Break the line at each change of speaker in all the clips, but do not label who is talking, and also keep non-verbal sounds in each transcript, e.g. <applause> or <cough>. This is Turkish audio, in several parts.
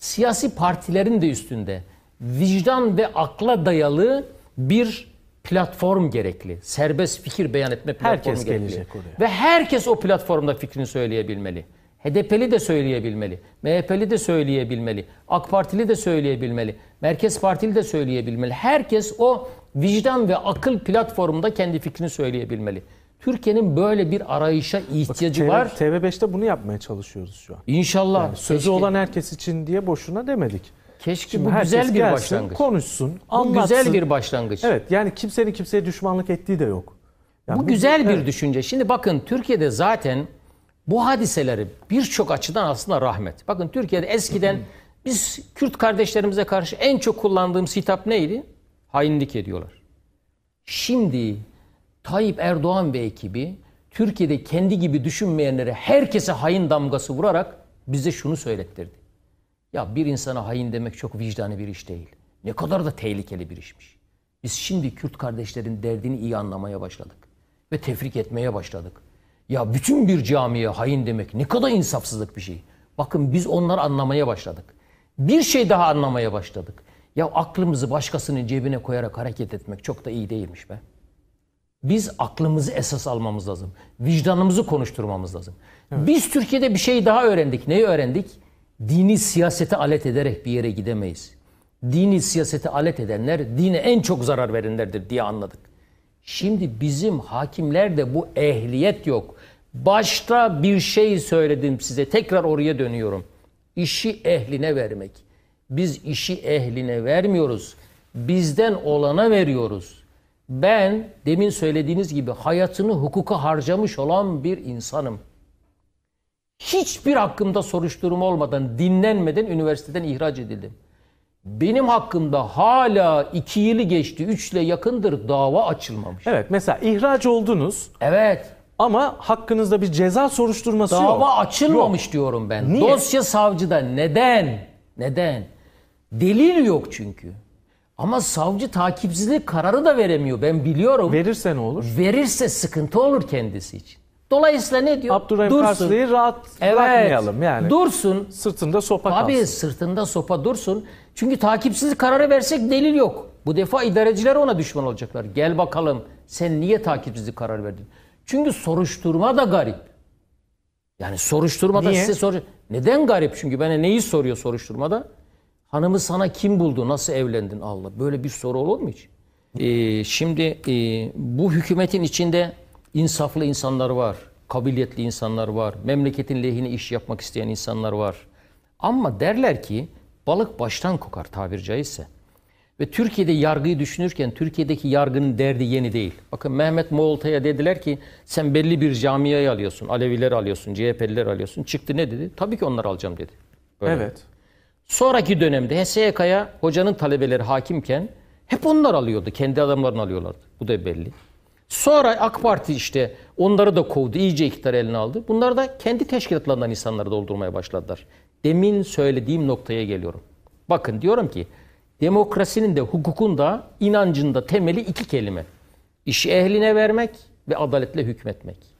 siyasi partilerin de üstünde vicdan ve akla dayalı bir platform gerekli. Serbest fikir beyan etme platformu herkes gerekli. Gelecek oraya. Ve herkes o platformda fikrini söyleyebilmeli. HDP'li de söyleyebilmeli, MHP'li de söyleyebilmeli, AK Partili de söyleyebilmeli, Merkez Partili de söyleyebilmeli. Herkes o vicdan ve akıl platformunda kendi fikrini söyleyebilmeli. Türkiye'nin böyle bir arayışa ihtiyacı Bakın,
TV, var. TV5'te bunu yapmaya çalışıyoruz şu an. İnşallah. Yani sözü keşke, olan herkes için diye boşuna demedik. Keşke Şimdi bu güzel bir gelsin, başlangıç. Konuşsun, anlatsın. Bu güzel bir
başlangıç. Evet yani kimsenin kimseye düşmanlık ettiği de yok. Yani bu, bu güzel bir evet. düşünce. Şimdi bakın Türkiye'de zaten bu hadiseleri birçok açıdan aslında rahmet. Bakın Türkiye'de eskiden <laughs> biz Kürt kardeşlerimize karşı en çok kullandığımız hitap neydi? Hainlik ediyorlar. Şimdi Tayyip Erdoğan ve ekibi Türkiye'de kendi gibi düşünmeyenlere herkese hain damgası vurarak bize şunu söylettirdi. Ya bir insana hain demek çok vicdani bir iş değil. Ne kadar da tehlikeli bir işmiş. Biz şimdi Kürt kardeşlerin derdini iyi anlamaya başladık. Ve tefrik etmeye başladık. Ya bütün bir camiye hain demek ne kadar insafsızlık bir şey. Bakın biz onları anlamaya başladık. Bir şey daha anlamaya başladık. Ya aklımızı başkasının cebine koyarak hareket etmek çok da iyi değilmiş be. Biz aklımızı esas almamız lazım. Vicdanımızı konuşturmamız lazım. Evet. Biz Türkiye'de bir şey daha öğrendik. Neyi öğrendik? Dini siyasete alet ederek bir yere gidemeyiz. Dini siyasete alet edenler dine en çok zarar verenlerdir diye anladık. Şimdi bizim hakimlerde bu ehliyet yok. Başta bir şey söyledim size. Tekrar oraya dönüyorum. İşi ehline vermek. Biz işi ehline vermiyoruz. Bizden olana veriyoruz. Ben demin söylediğiniz gibi hayatını hukuka harcamış olan bir insanım. Hiçbir hakkımda soruşturma olmadan, dinlenmeden üniversiteden ihraç edildim. Benim hakkımda hala iki yılı geçti, üçle yakındır dava açılmamış. Evet, mesela ihraç oldunuz. Evet. Ama hakkınızda bir ceza soruşturması dava yok. Dava açılmamış yok. diyorum ben. Niye? Dosya savcıda. Neden? Neden? Delil yok çünkü. Ama savcı takipsizlik kararı da veremiyor. Ben biliyorum. Verirse ne olur? Verirse sıkıntı olur kendisi için. Dolayısıyla ne diyor? Abdurrahim dursun. Karşı'yı rahat evet. bırakmayalım yani. Dursun. Sırtında sopa Tabii sırtında sopa dursun. Çünkü takipsizlik kararı versek delil yok. Bu defa idareciler ona düşman olacaklar. Gel bakalım sen niye takipsizlik kararı verdin? Çünkü soruşturma da garip. Yani soruşturmada niye? size soru. Neden garip? Çünkü bana neyi soruyor soruşturmada? Hanımı sana kim buldu? Nasıl evlendin Allah? Böyle bir soru olur mu hiç? Ee, şimdi e, bu hükümetin içinde insaflı insanlar var. Kabiliyetli insanlar var. Memleketin lehine iş yapmak isteyen insanlar var. Ama derler ki balık baştan kokar tabir caizse. Ve Türkiye'de yargıyı düşünürken Türkiye'deki yargının derdi yeni değil. Bakın Mehmet Moğolta'ya dediler ki sen belli bir camiayı alıyorsun, Alevileri alıyorsun, CHP'liler alıyorsun. Çıktı ne dedi? Tabii ki onları alacağım dedi. Böyle. Evet. Sonraki dönemde HSYK'ya hocanın talebeleri hakimken hep onlar alıyordu. Kendi adamlarını alıyorlardı. Bu da belli. Sonra AK Parti işte onları da kovdu. iyice iktidar eline aldı. Bunlar da kendi teşkilatlarından insanları doldurmaya başladılar. Demin söylediğim noktaya geliyorum. Bakın diyorum ki demokrasinin de hukukun da inancın da temeli iki kelime. İşi ehline vermek ve adaletle hükmetmek.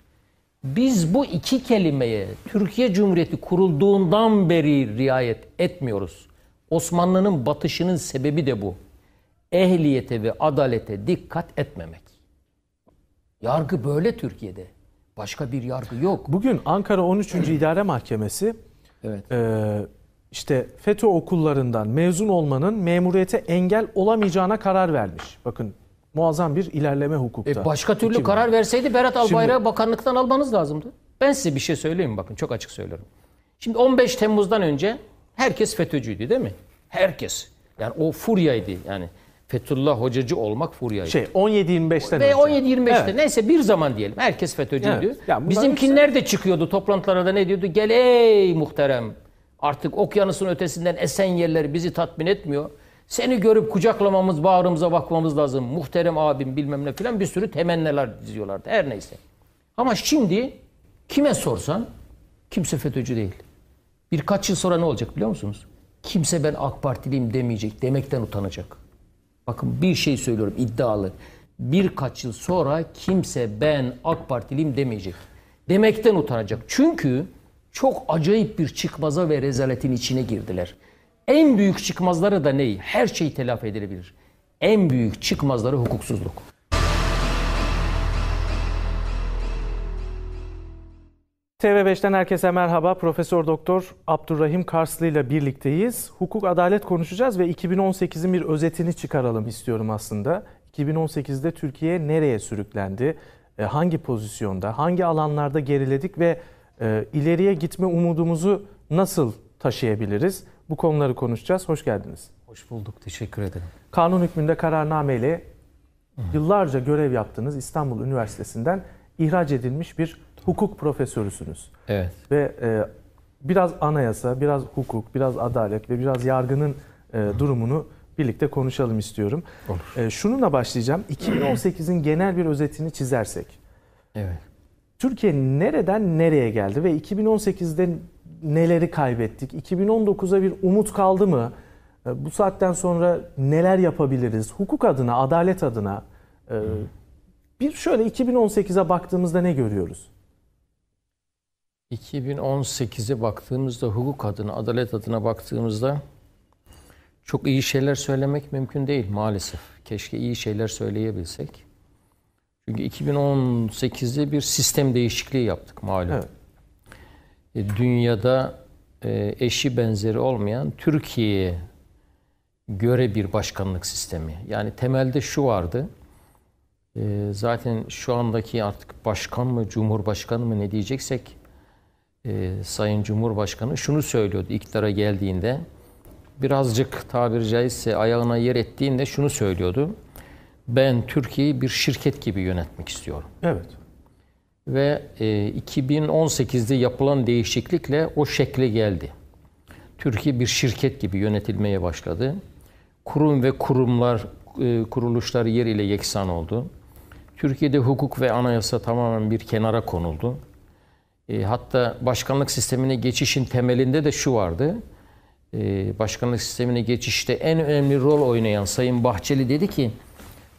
Biz bu iki kelimeye Türkiye Cumhuriyeti kurulduğundan beri riayet etmiyoruz. Osmanlı'nın batışının sebebi de bu. Ehliyete ve adalete dikkat etmemek. Yargı böyle Türkiye'de.
Başka bir yargı yok. Bugün Ankara 13. <clears throat> İdare Mahkemesi evet. e, işte FETÖ okullarından mezun olmanın memuriyete engel olamayacağına karar vermiş. Bakın muazzam bir ilerleme hukukta. E başka türlü Hüküm karar verseydi Berat Albayrak'ı Şimdi,
bakanlıktan almanız lazımdı. Ben size bir şey söyleyeyim bakın çok açık söylüyorum. Şimdi 15 Temmuz'dan önce herkes FETÖ'cüydü değil mi? Herkes. Yani o furyaydı yani. Fetullah Hocacı olmak furyaydı. Şey 17-25'ten Ve 17-25'te evet. neyse bir zaman diyelim. Herkes FETÖ'cüydü. Evet. Yani Bizimkinler işte... de çıkıyordu toplantılara da ne diyordu? Gel ey muhterem artık okyanusun ötesinden esen yerler bizi tatmin etmiyor. Seni görüp kucaklamamız, bağrımıza bakmamız lazım. Muhterem abim bilmem ne filan bir sürü temenneler diziyorlardı. Her neyse. Ama şimdi kime sorsan kimse FETÖ'cü değil. Birkaç yıl sonra ne olacak biliyor musunuz? Kimse ben AK Partiliyim demeyecek. Demekten utanacak. Bakın bir şey söylüyorum iddialı. Birkaç yıl sonra kimse ben AK Partiliyim demeyecek. Demekten utanacak. Çünkü çok acayip bir çıkmaza ve rezaletin içine girdiler. En büyük çıkmazları da neyi? Her şey telafi edilebilir. En büyük çıkmazları hukuksuzluk.
TV5'ten herkese merhaba. Profesör Doktor Abdurrahim Karslı ile birlikteyiz. Hukuk adalet konuşacağız ve 2018'in bir özetini çıkaralım istiyorum aslında. 2018'de Türkiye nereye sürüklendi? E, hangi pozisyonda, hangi alanlarda geriledik ve e, ileriye gitme umudumuzu nasıl taşıyabiliriz? Bu konuları konuşacağız. Hoş geldiniz.
Hoş bulduk. Teşekkür ederim.
Kanun hükmünde kararnameyle yıllarca görev yaptığınız İstanbul Üniversitesi'nden ihraç edilmiş bir hukuk profesörüsünüz. Evet. Ve e, biraz anayasa, biraz hukuk, biraz adalet ve biraz yargının e, durumunu birlikte konuşalım istiyorum. Olur. E, şununla başlayacağım. 2018'in genel bir özetini çizersek. Evet. Türkiye nereden nereye geldi ve 2018'de neleri kaybettik? 2019'a bir umut kaldı mı? E, bu saatten sonra neler yapabiliriz? Hukuk adına, adalet adına e, bir şöyle 2018'e baktığımızda ne
görüyoruz? 2018'e baktığımızda hukuk adına, adalet adına baktığımızda çok iyi şeyler söylemek mümkün değil maalesef. Keşke iyi şeyler söyleyebilsek. Çünkü 2018'de bir sistem değişikliği yaptık malum. Evet. E, dünyada e, eşi benzeri olmayan Türkiye'ye göre bir başkanlık sistemi. Yani temelde şu vardı. E, zaten şu andaki artık başkan mı, cumhurbaşkanı mı ne diyeceksek Sayın Cumhurbaşkanı şunu söylüyordu iktidara geldiğinde. Birazcık tabiri caizse ayağına yer ettiğinde şunu söylüyordu. Ben Türkiye'yi bir şirket gibi yönetmek istiyorum. Evet ve 2018'de e, yapılan değişiklikle o şekle geldi. Türkiye bir şirket gibi yönetilmeye başladı. Kurum ve kurumlar, e, kuruluşlar yer ile yeksan oldu. Türkiye'de hukuk ve anayasa tamamen bir kenara konuldu. E, hatta başkanlık sistemine geçişin temelinde de şu vardı. Başkanlık sistemine geçişte en önemli rol oynayan Sayın Bahçeli dedi ki,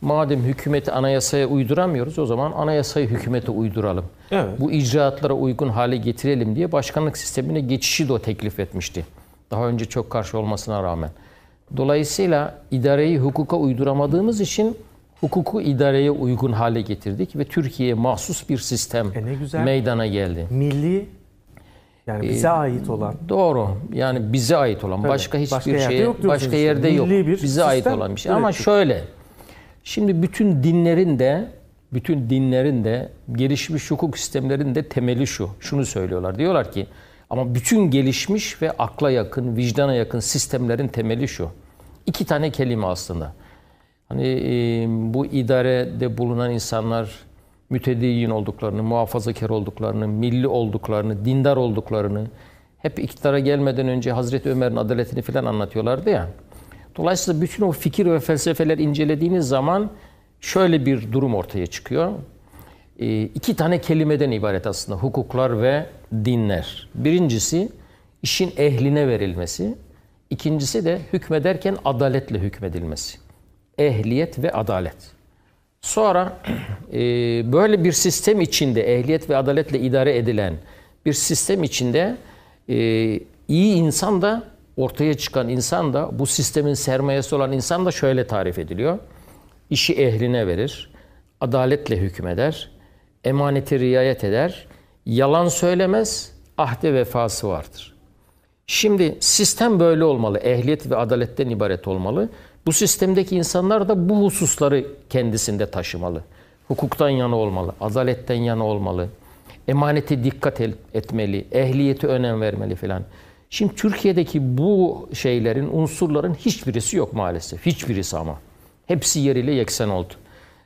Madem hükümeti anayasaya uyduramıyoruz o zaman anayasayı hükümete uyduralım. Evet. Bu icraatlara uygun hale getirelim diye başkanlık sistemine geçişi de o teklif etmişti. Daha önce çok karşı olmasına rağmen. Dolayısıyla idareyi hukuka uyduramadığımız için hukuku idareye uygun hale getirdik ve Türkiye'ye mahsus bir sistem e ne güzel. meydana geldi.
Milli yani bize ee, ait olan. Doğru.
Yani bize ait olan. Evet. Başka hiçbir başka şeye yok başka yerde yok. Milli bir bize sistem ait olan bir şey. Ürettik. Ama şöyle Şimdi bütün dinlerin de bütün dinlerin de gelişmiş hukuk sistemlerinin de temeli şu. Şunu söylüyorlar. Diyorlar ki ama bütün gelişmiş ve akla yakın, vicdana yakın sistemlerin temeli şu. İki tane kelime aslında. Hani e, bu idarede bulunan insanlar mütedeyyin olduklarını, muhafazakar olduklarını, milli olduklarını, dindar olduklarını hep iktidara gelmeden önce Hazreti Ömer'in adaletini falan anlatıyorlardı ya. Dolayısıyla bütün o fikir ve felsefeler incelediğiniz zaman şöyle bir durum ortaya çıkıyor. E, iki tane kelimeden ibaret aslında hukuklar ve dinler. Birincisi işin ehline verilmesi. İkincisi de hükmederken adaletle hükmedilmesi. Ehliyet ve adalet. Sonra <clears throat> e, böyle bir sistem içinde ehliyet ve adaletle idare edilen bir sistem içinde e, iyi insan da ortaya çıkan insan da bu sistemin sermayesi olan insan da şöyle tarif ediliyor. İşi ehline verir, adaletle hükmeder, emaneti riayet eder, yalan söylemez, ahde vefası vardır. Şimdi sistem böyle olmalı. Ehliyet ve adaletten ibaret olmalı. Bu sistemdeki insanlar da bu hususları kendisinde taşımalı. Hukuktan yana olmalı, adaletten yana olmalı. emaneti dikkat etmeli, ehliyeti önem vermeli filan. Şimdi Türkiye'deki bu şeylerin, unsurların hiçbirisi yok maalesef. Hiçbirisi ama. Hepsi yeriyle yeksen oldu.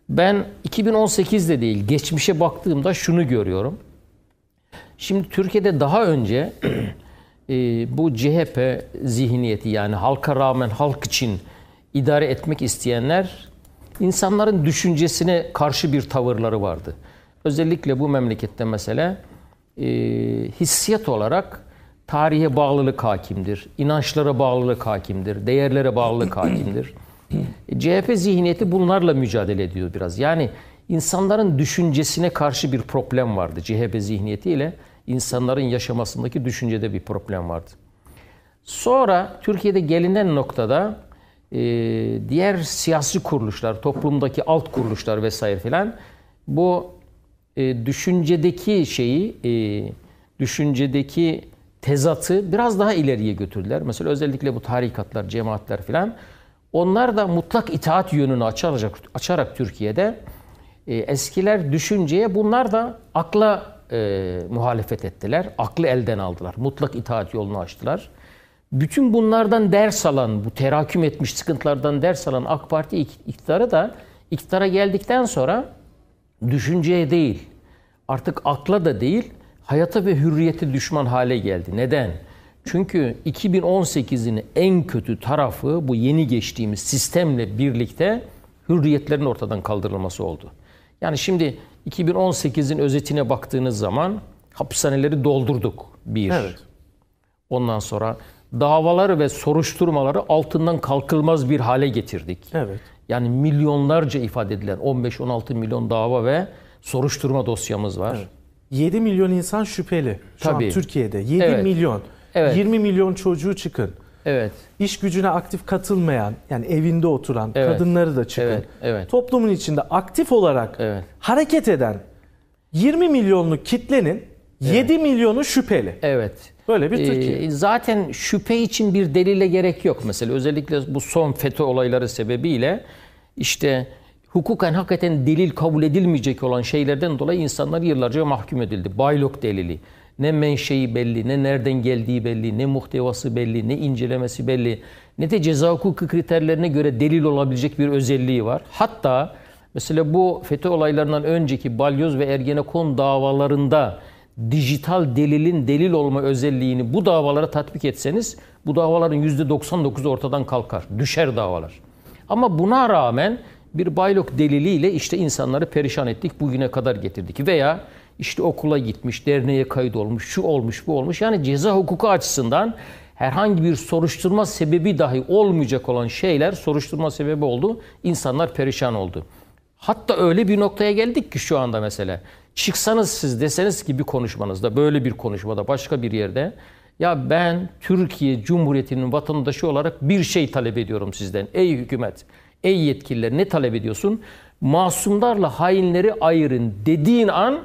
Ben 2018'de değil, geçmişe baktığımda şunu görüyorum. Şimdi Türkiye'de daha önce <clears throat> e, bu CHP zihniyeti yani halka rağmen halk için idare etmek isteyenler insanların düşüncesine karşı bir tavırları vardı. Özellikle bu memlekette mesela e, hissiyat olarak Tarihe bağlılık hakimdir, inançlara bağlılık hakimdir, değerlere bağlılık <clears throat> hakimdir. E, CHP zihniyeti bunlarla mücadele ediyor biraz. Yani insanların düşüncesine karşı bir problem vardı CHP zihniyetiyle insanların yaşamasındaki düşüncede bir problem vardı. Sonra Türkiye'de gelinen noktada e, diğer siyasi kuruluşlar, toplumdaki alt kuruluşlar vesaire filan bu e, düşüncedeki şeyi, e, düşüncedeki tezatı biraz daha ileriye götürdüler. Mesela özellikle bu tarikatlar, cemaatler filan. Onlar da mutlak itaat yönünü açarak, açarak Türkiye'de e, eskiler düşünceye bunlar da akla e, muhalefet ettiler. Aklı elden aldılar. Mutlak itaat yolunu açtılar. Bütün bunlardan ders alan, bu teraküm etmiş sıkıntılardan ders alan AK Parti iktidarı da iktidara geldikten sonra düşünceye değil, artık akla da değil, hayata ve hürriyete düşman hale geldi. Neden? Çünkü 2018'in en kötü tarafı bu yeni geçtiğimiz sistemle birlikte hürriyetlerin ortadan kaldırılması oldu. Yani şimdi 2018'in özetine baktığınız zaman hapishaneleri doldurduk bir. Evet. Ondan sonra davaları ve soruşturmaları altından kalkılmaz bir hale getirdik. Evet. Yani milyonlarca ifade edilen 15-16 milyon dava ve soruşturma dosyamız var. Evet. 7 milyon insan şüpheli şu Tabii. an Türkiye'de. 7 evet. milyon. Evet. 20 milyon çocuğu
çıkın. Evet. İş gücüne aktif katılmayan, yani evinde oturan evet. kadınları da çıkın. Evet. Evet. Toplumun içinde aktif olarak evet. hareket eden 20 milyonluk
kitlenin evet. 7 milyonu şüpheli. Evet. Böyle bir ee, Türkiye. Ee, zaten şüphe için bir delile gerek yok mesela. Özellikle bu son FETÖ olayları sebebiyle işte hukuken hakikaten delil kabul edilmeyecek olan şeylerden dolayı insanlar yıllarca mahkum edildi. Baylok delili. Ne menşei belli, ne nereden geldiği belli, ne muhtevası belli, ne incelemesi belli, ne de ceza hukuku kriterlerine göre delil olabilecek bir özelliği var. Hatta mesela bu FETÖ olaylarından önceki Balyoz ve Ergenekon davalarında dijital delilin delil olma özelliğini bu davalara tatbik etseniz bu davaların %99'u ortadan kalkar, düşer davalar. Ama buna rağmen bir baylok deliliyle işte insanları perişan ettik, bugüne kadar getirdik. Veya işte okula gitmiş, derneğe kayıt olmuş, şu olmuş, bu olmuş. Yani ceza hukuku açısından herhangi bir soruşturma sebebi dahi olmayacak olan şeyler soruşturma sebebi oldu. İnsanlar perişan oldu. Hatta öyle bir noktaya geldik ki şu anda mesela. Çıksanız siz deseniz ki bir konuşmanızda, böyle bir konuşmada, başka bir yerde ya ben Türkiye Cumhuriyeti'nin vatandaşı olarak bir şey talep ediyorum sizden ey hükümet. Ey yetkililer ne talep ediyorsun? Masumlarla hainleri ayırın dediğin an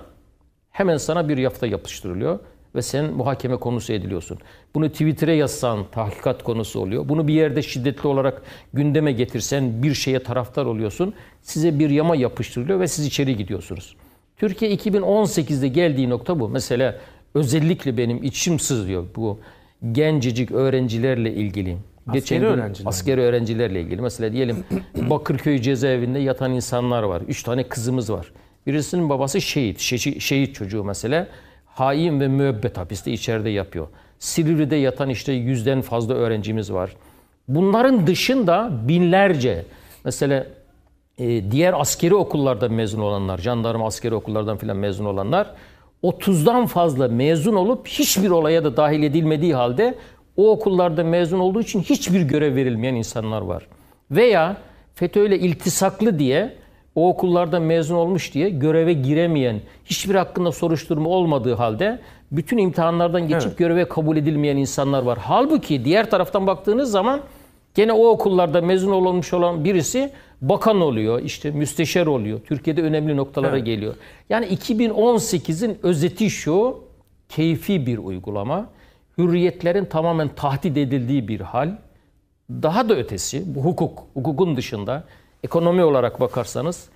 hemen sana bir yafta yapıştırılıyor ve sen muhakeme konusu ediliyorsun. Bunu Twitter'e yazsan tahkikat konusu oluyor. Bunu bir yerde şiddetli olarak gündeme getirsen bir şeye taraftar oluyorsun. Size bir yama yapıştırılıyor ve siz içeri gidiyorsunuz. Türkiye 2018'de geldiği nokta bu. Mesela özellikle benim içim sızlıyor bu gencecik öğrencilerle ilgili Geçen askeri öğrenciler. Askeri öğrencilerle ilgili. Mesela diyelim <clears throat> Bakırköy cezaevinde yatan insanlar var. Üç tane kızımız var. Birisinin babası şehit. şehit çocuğu mesela. Hain ve müebbet hapiste içeride yapıyor. Silivri'de yatan işte yüzden fazla öğrencimiz var. Bunların dışında binlerce mesela e, diğer askeri okullarda mezun olanlar, jandarma askeri okullardan filan mezun olanlar 30'dan fazla mezun olup hiçbir olaya da dahil edilmediği halde o okullarda mezun olduğu için hiçbir görev verilmeyen insanlar var. Veya FETÖ ile iltisaklı diye o okullarda mezun olmuş diye göreve giremeyen, hiçbir hakkında soruşturma olmadığı halde bütün imtihanlardan geçip evet. göreve kabul edilmeyen insanlar var. Halbuki diğer taraftan baktığınız zaman gene o okullarda mezun olmuş olan birisi bakan oluyor, işte müsteşar oluyor. Türkiye'de önemli noktalara evet. geliyor. Yani 2018'in özeti şu, keyfi bir uygulama hürriyetlerin tamamen tahdit edildiği bir hal. Daha da ötesi bu hukuk, hukukun dışında ekonomi olarak bakarsanız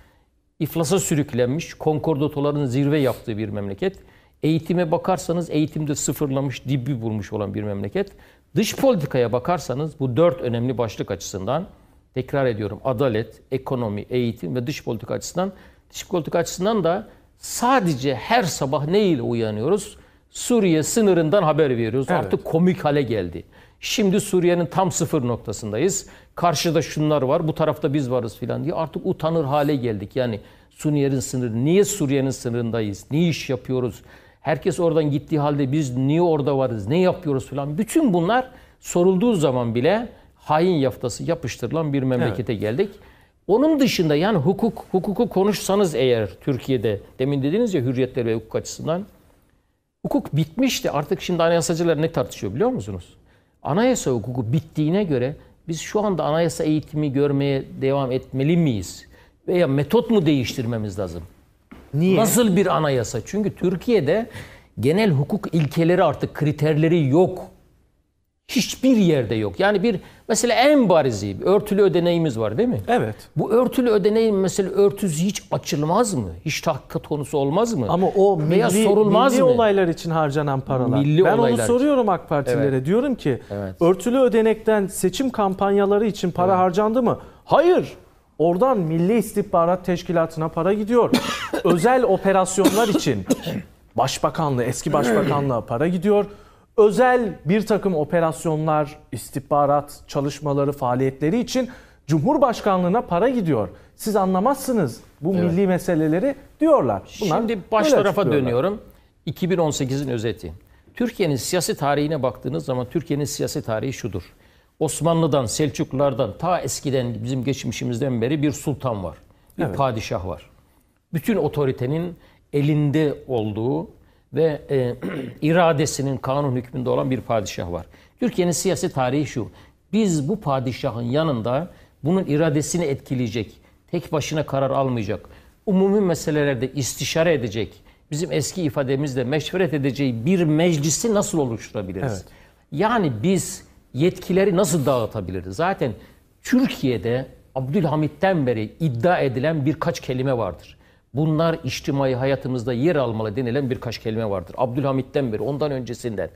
iflasa sürüklenmiş, konkordatoların zirve yaptığı bir memleket. Eğitime bakarsanız eğitimde sıfırlamış, dibi vurmuş olan bir memleket. Dış politikaya bakarsanız bu dört önemli başlık açısından tekrar ediyorum adalet, ekonomi, eğitim ve dış politika açısından dış politika açısından da sadece her sabah ne ile uyanıyoruz? Suriye sınırından haber veriyoruz. Evet. Artık komik hale geldi. Şimdi Suriye'nin tam sıfır noktasındayız. Karşıda şunlar var, bu tarafta biz varız filan diye artık utanır hale geldik. Yani Suriye'nin sınırı, niye Suriye'nin sınırındayız? Ne iş yapıyoruz? Herkes oradan gittiği halde biz niye orada varız? Ne yapıyoruz filan. Bütün bunlar sorulduğu zaman bile hain yaftası yapıştırılan bir memlekete evet. geldik. Onun dışında yani hukuk, hukuku konuşsanız eğer Türkiye'de demin dediniz ya hürriyetler ve hukuk açısından Hukuk bitmişti. Artık şimdi anayasacılar ne tartışıyor biliyor musunuz? Anayasa hukuku bittiğine göre biz şu anda anayasa eğitimi görmeye devam etmeli miyiz? Veya metot mu değiştirmemiz lazım? Niye? Nasıl bir anayasa? Çünkü Türkiye'de genel hukuk ilkeleri artık kriterleri yok hiçbir yerde yok. Yani bir mesela en barizi örtülü ödeneğimiz var değil mi? Evet. Bu örtülü ödeneğin mesela örtüsü hiç açılmaz mı? Hiç tahkikat konusu olmaz mı? Ama o milli, sorulmaz milli mı? olaylar için harcanan paralar. Milli ben onu soruyorum
için. AK Partililere. Evet. Diyorum ki evet. örtülü ödenekten seçim kampanyaları için para evet. harcandı mı? Hayır. Oradan Milli İstihbarat Teşkilatı'na para gidiyor. <laughs> Özel operasyonlar <coughs> için Başbakanlığı, eski başbakanlığa para gidiyor özel bir takım operasyonlar, istihbarat çalışmaları, faaliyetleri için Cumhurbaşkanlığına para gidiyor. Siz anlamazsınız bu evet. milli meseleleri diyorlar. Bunlar Şimdi baş tarafa dönüyorum.
2018'in özeti. Türkiye'nin siyasi tarihine baktığınız zaman Türkiye'nin siyasi tarihi şudur. Osmanlı'dan, Selçuklulardan, ta eskiden bizim geçmişimizden beri bir sultan var. Bir evet. padişah var. Bütün otoritenin elinde olduğu ve e, <clears throat> iradesinin kanun hükmünde olan bir padişah var. Türkiye'nin siyasi tarihi şu. Biz bu padişahın yanında bunun iradesini etkileyecek, tek başına karar almayacak, umumi meselelerde istişare edecek, bizim eski ifademizle meşveret edeceği bir meclisi nasıl oluşturabiliriz? Evet. Yani biz yetkileri nasıl dağıtabiliriz? Zaten Türkiye'de Abdülhamit'ten beri iddia edilen birkaç kelime vardır. Bunlar içtimai hayatımızda yer almalı denilen birkaç kelime vardır. Abdülhamit'ten beri, ondan öncesinden.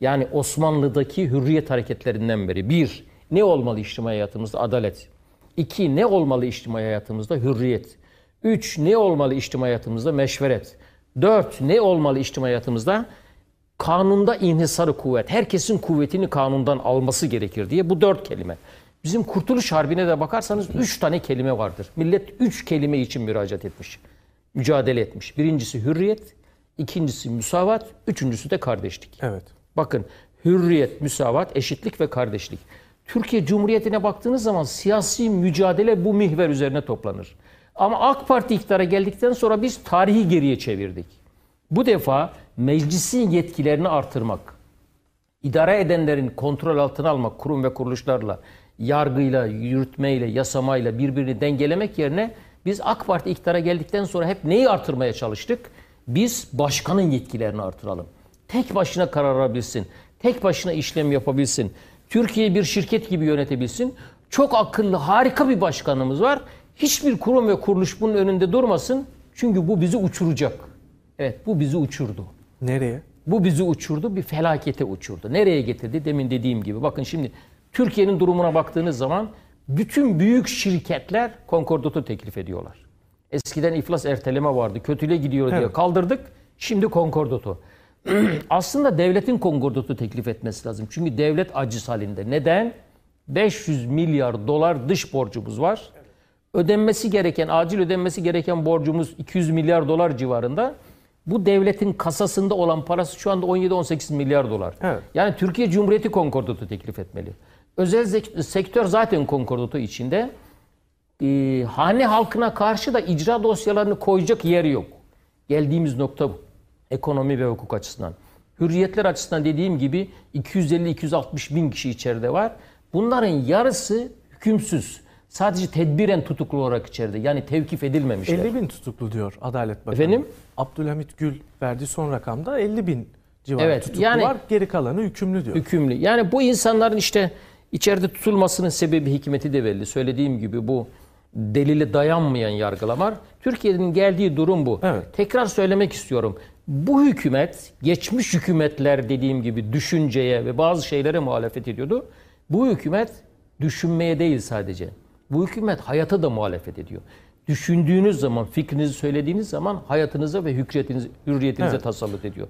Yani Osmanlı'daki hürriyet hareketlerinden beri. Bir, ne olmalı içtimai hayatımızda? Adalet. İki, ne olmalı içtimai hayatımızda? Hürriyet. Üç, ne olmalı içtimai hayatımızda? Meşveret. Dört, ne olmalı içtimai hayatımızda? Kanunda inhisarı kuvvet. Herkesin kuvvetini kanundan alması gerekir diye bu dört kelime. Bizim Kurtuluş Harbi'ne de bakarsanız üç tane kelime vardır. Millet üç kelime için müracaat etmiş mücadele etmiş. Birincisi hürriyet, ikincisi müsavat, üçüncüsü de kardeşlik. Evet. Bakın hürriyet, müsavat, eşitlik ve kardeşlik. Türkiye Cumhuriyeti'ne baktığınız zaman siyasi mücadele bu mihver üzerine toplanır. Ama AK Parti iktidara geldikten sonra biz tarihi geriye çevirdik. Bu defa meclisin yetkilerini artırmak, idare edenlerin kontrol altına almak kurum ve kuruluşlarla, yargıyla, yürütmeyle, yasamayla birbirini dengelemek yerine biz AK Parti iktidara geldikten sonra hep neyi artırmaya çalıştık? Biz başkanın yetkilerini artıralım. Tek başına karar alabilsin. Tek başına işlem yapabilsin. Türkiye'yi bir şirket gibi yönetebilsin. Çok akıllı, harika bir başkanımız var. Hiçbir kurum ve kuruluş bunun önünde durmasın. Çünkü bu bizi uçuracak. Evet, bu bizi uçurdu. Nereye? Bu bizi uçurdu, bir felakete uçurdu. Nereye getirdi? Demin dediğim gibi. Bakın şimdi Türkiye'nin durumuna baktığınız zaman bütün büyük şirketler konkordatı teklif ediyorlar. Eskiden iflas erteleme vardı. kötüyle gidiyor diye evet. kaldırdık. Şimdi konkordatı. <clears throat> Aslında devletin konkordatı teklif etmesi lazım. Çünkü devlet aciz halinde. Neden? 500 milyar dolar dış borcumuz var. Ödenmesi gereken, acil ödenmesi gereken borcumuz 200 milyar dolar civarında. Bu devletin kasasında olan parası şu anda 17-18 milyar dolar. Evet. Yani Türkiye Cumhuriyeti konkordatı teklif etmeli. Özel sektör zaten konkordato içinde. E, hane halkına karşı da icra dosyalarını koyacak yer yok. Geldiğimiz nokta bu. Ekonomi ve hukuk açısından. Hürriyetler açısından dediğim gibi 250-260 bin kişi içeride var. Bunların yarısı hükümsüz. Sadece tedbiren tutuklu olarak içeride. Yani tevkif edilmemişler. 50 bin tutuklu diyor Adalet Bakanı. Efendim? Abdülhamit Gül verdiği son rakamda 50 bin civarı evet, tutuklu yani, var. Geri kalanı hükümlü diyor. Hükümlü. Yani bu insanların işte İçeride tutulmasının sebebi hikmeti de belli. Söylediğim gibi bu delile dayanmayan yargılamar, Türkiye'nin geldiği durum bu. Evet. Tekrar söylemek istiyorum. Bu hükümet, geçmiş hükümetler dediğim gibi düşünceye ve bazı şeylere muhalefet ediyordu. Bu hükümet düşünmeye değil sadece. Bu hükümet hayata da muhalefet ediyor. Düşündüğünüz zaman, fikrinizi söylediğiniz zaman hayatınıza ve hürriyetinize, hürriyetinize evet. tasallut ediyor.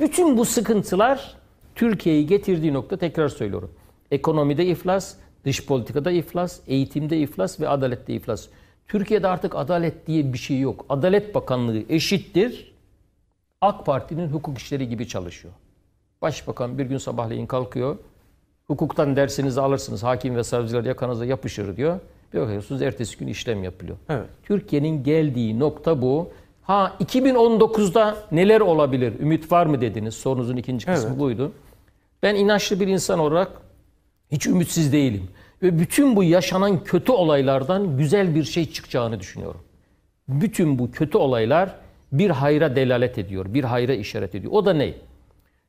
Bütün bu sıkıntılar Türkiye'yi getirdiği nokta tekrar söylüyorum Ekonomide iflas, dış politikada iflas, eğitimde iflas ve adalette iflas. Türkiye'de artık adalet diye bir şey yok. Adalet Bakanlığı eşittir. AK Parti'nin hukuk işleri gibi çalışıyor. Başbakan bir gün sabahleyin kalkıyor. Hukuktan dersinizi alırsınız. Hakim ve savcılar yakanıza yapışır diyor. Bir bakıyorsunuz ertesi gün işlem yapılıyor. Evet. Türkiye'nin geldiği nokta bu. Ha 2019'da neler olabilir? Ümit var mı dediniz. Sorunuzun ikinci kısmı evet. buydu. Ben inançlı bir insan olarak hiç ümitsiz değilim. Ve bütün bu yaşanan kötü olaylardan güzel bir şey çıkacağını düşünüyorum. Bütün bu kötü olaylar bir hayra delalet ediyor, bir hayra işaret ediyor. O da ne?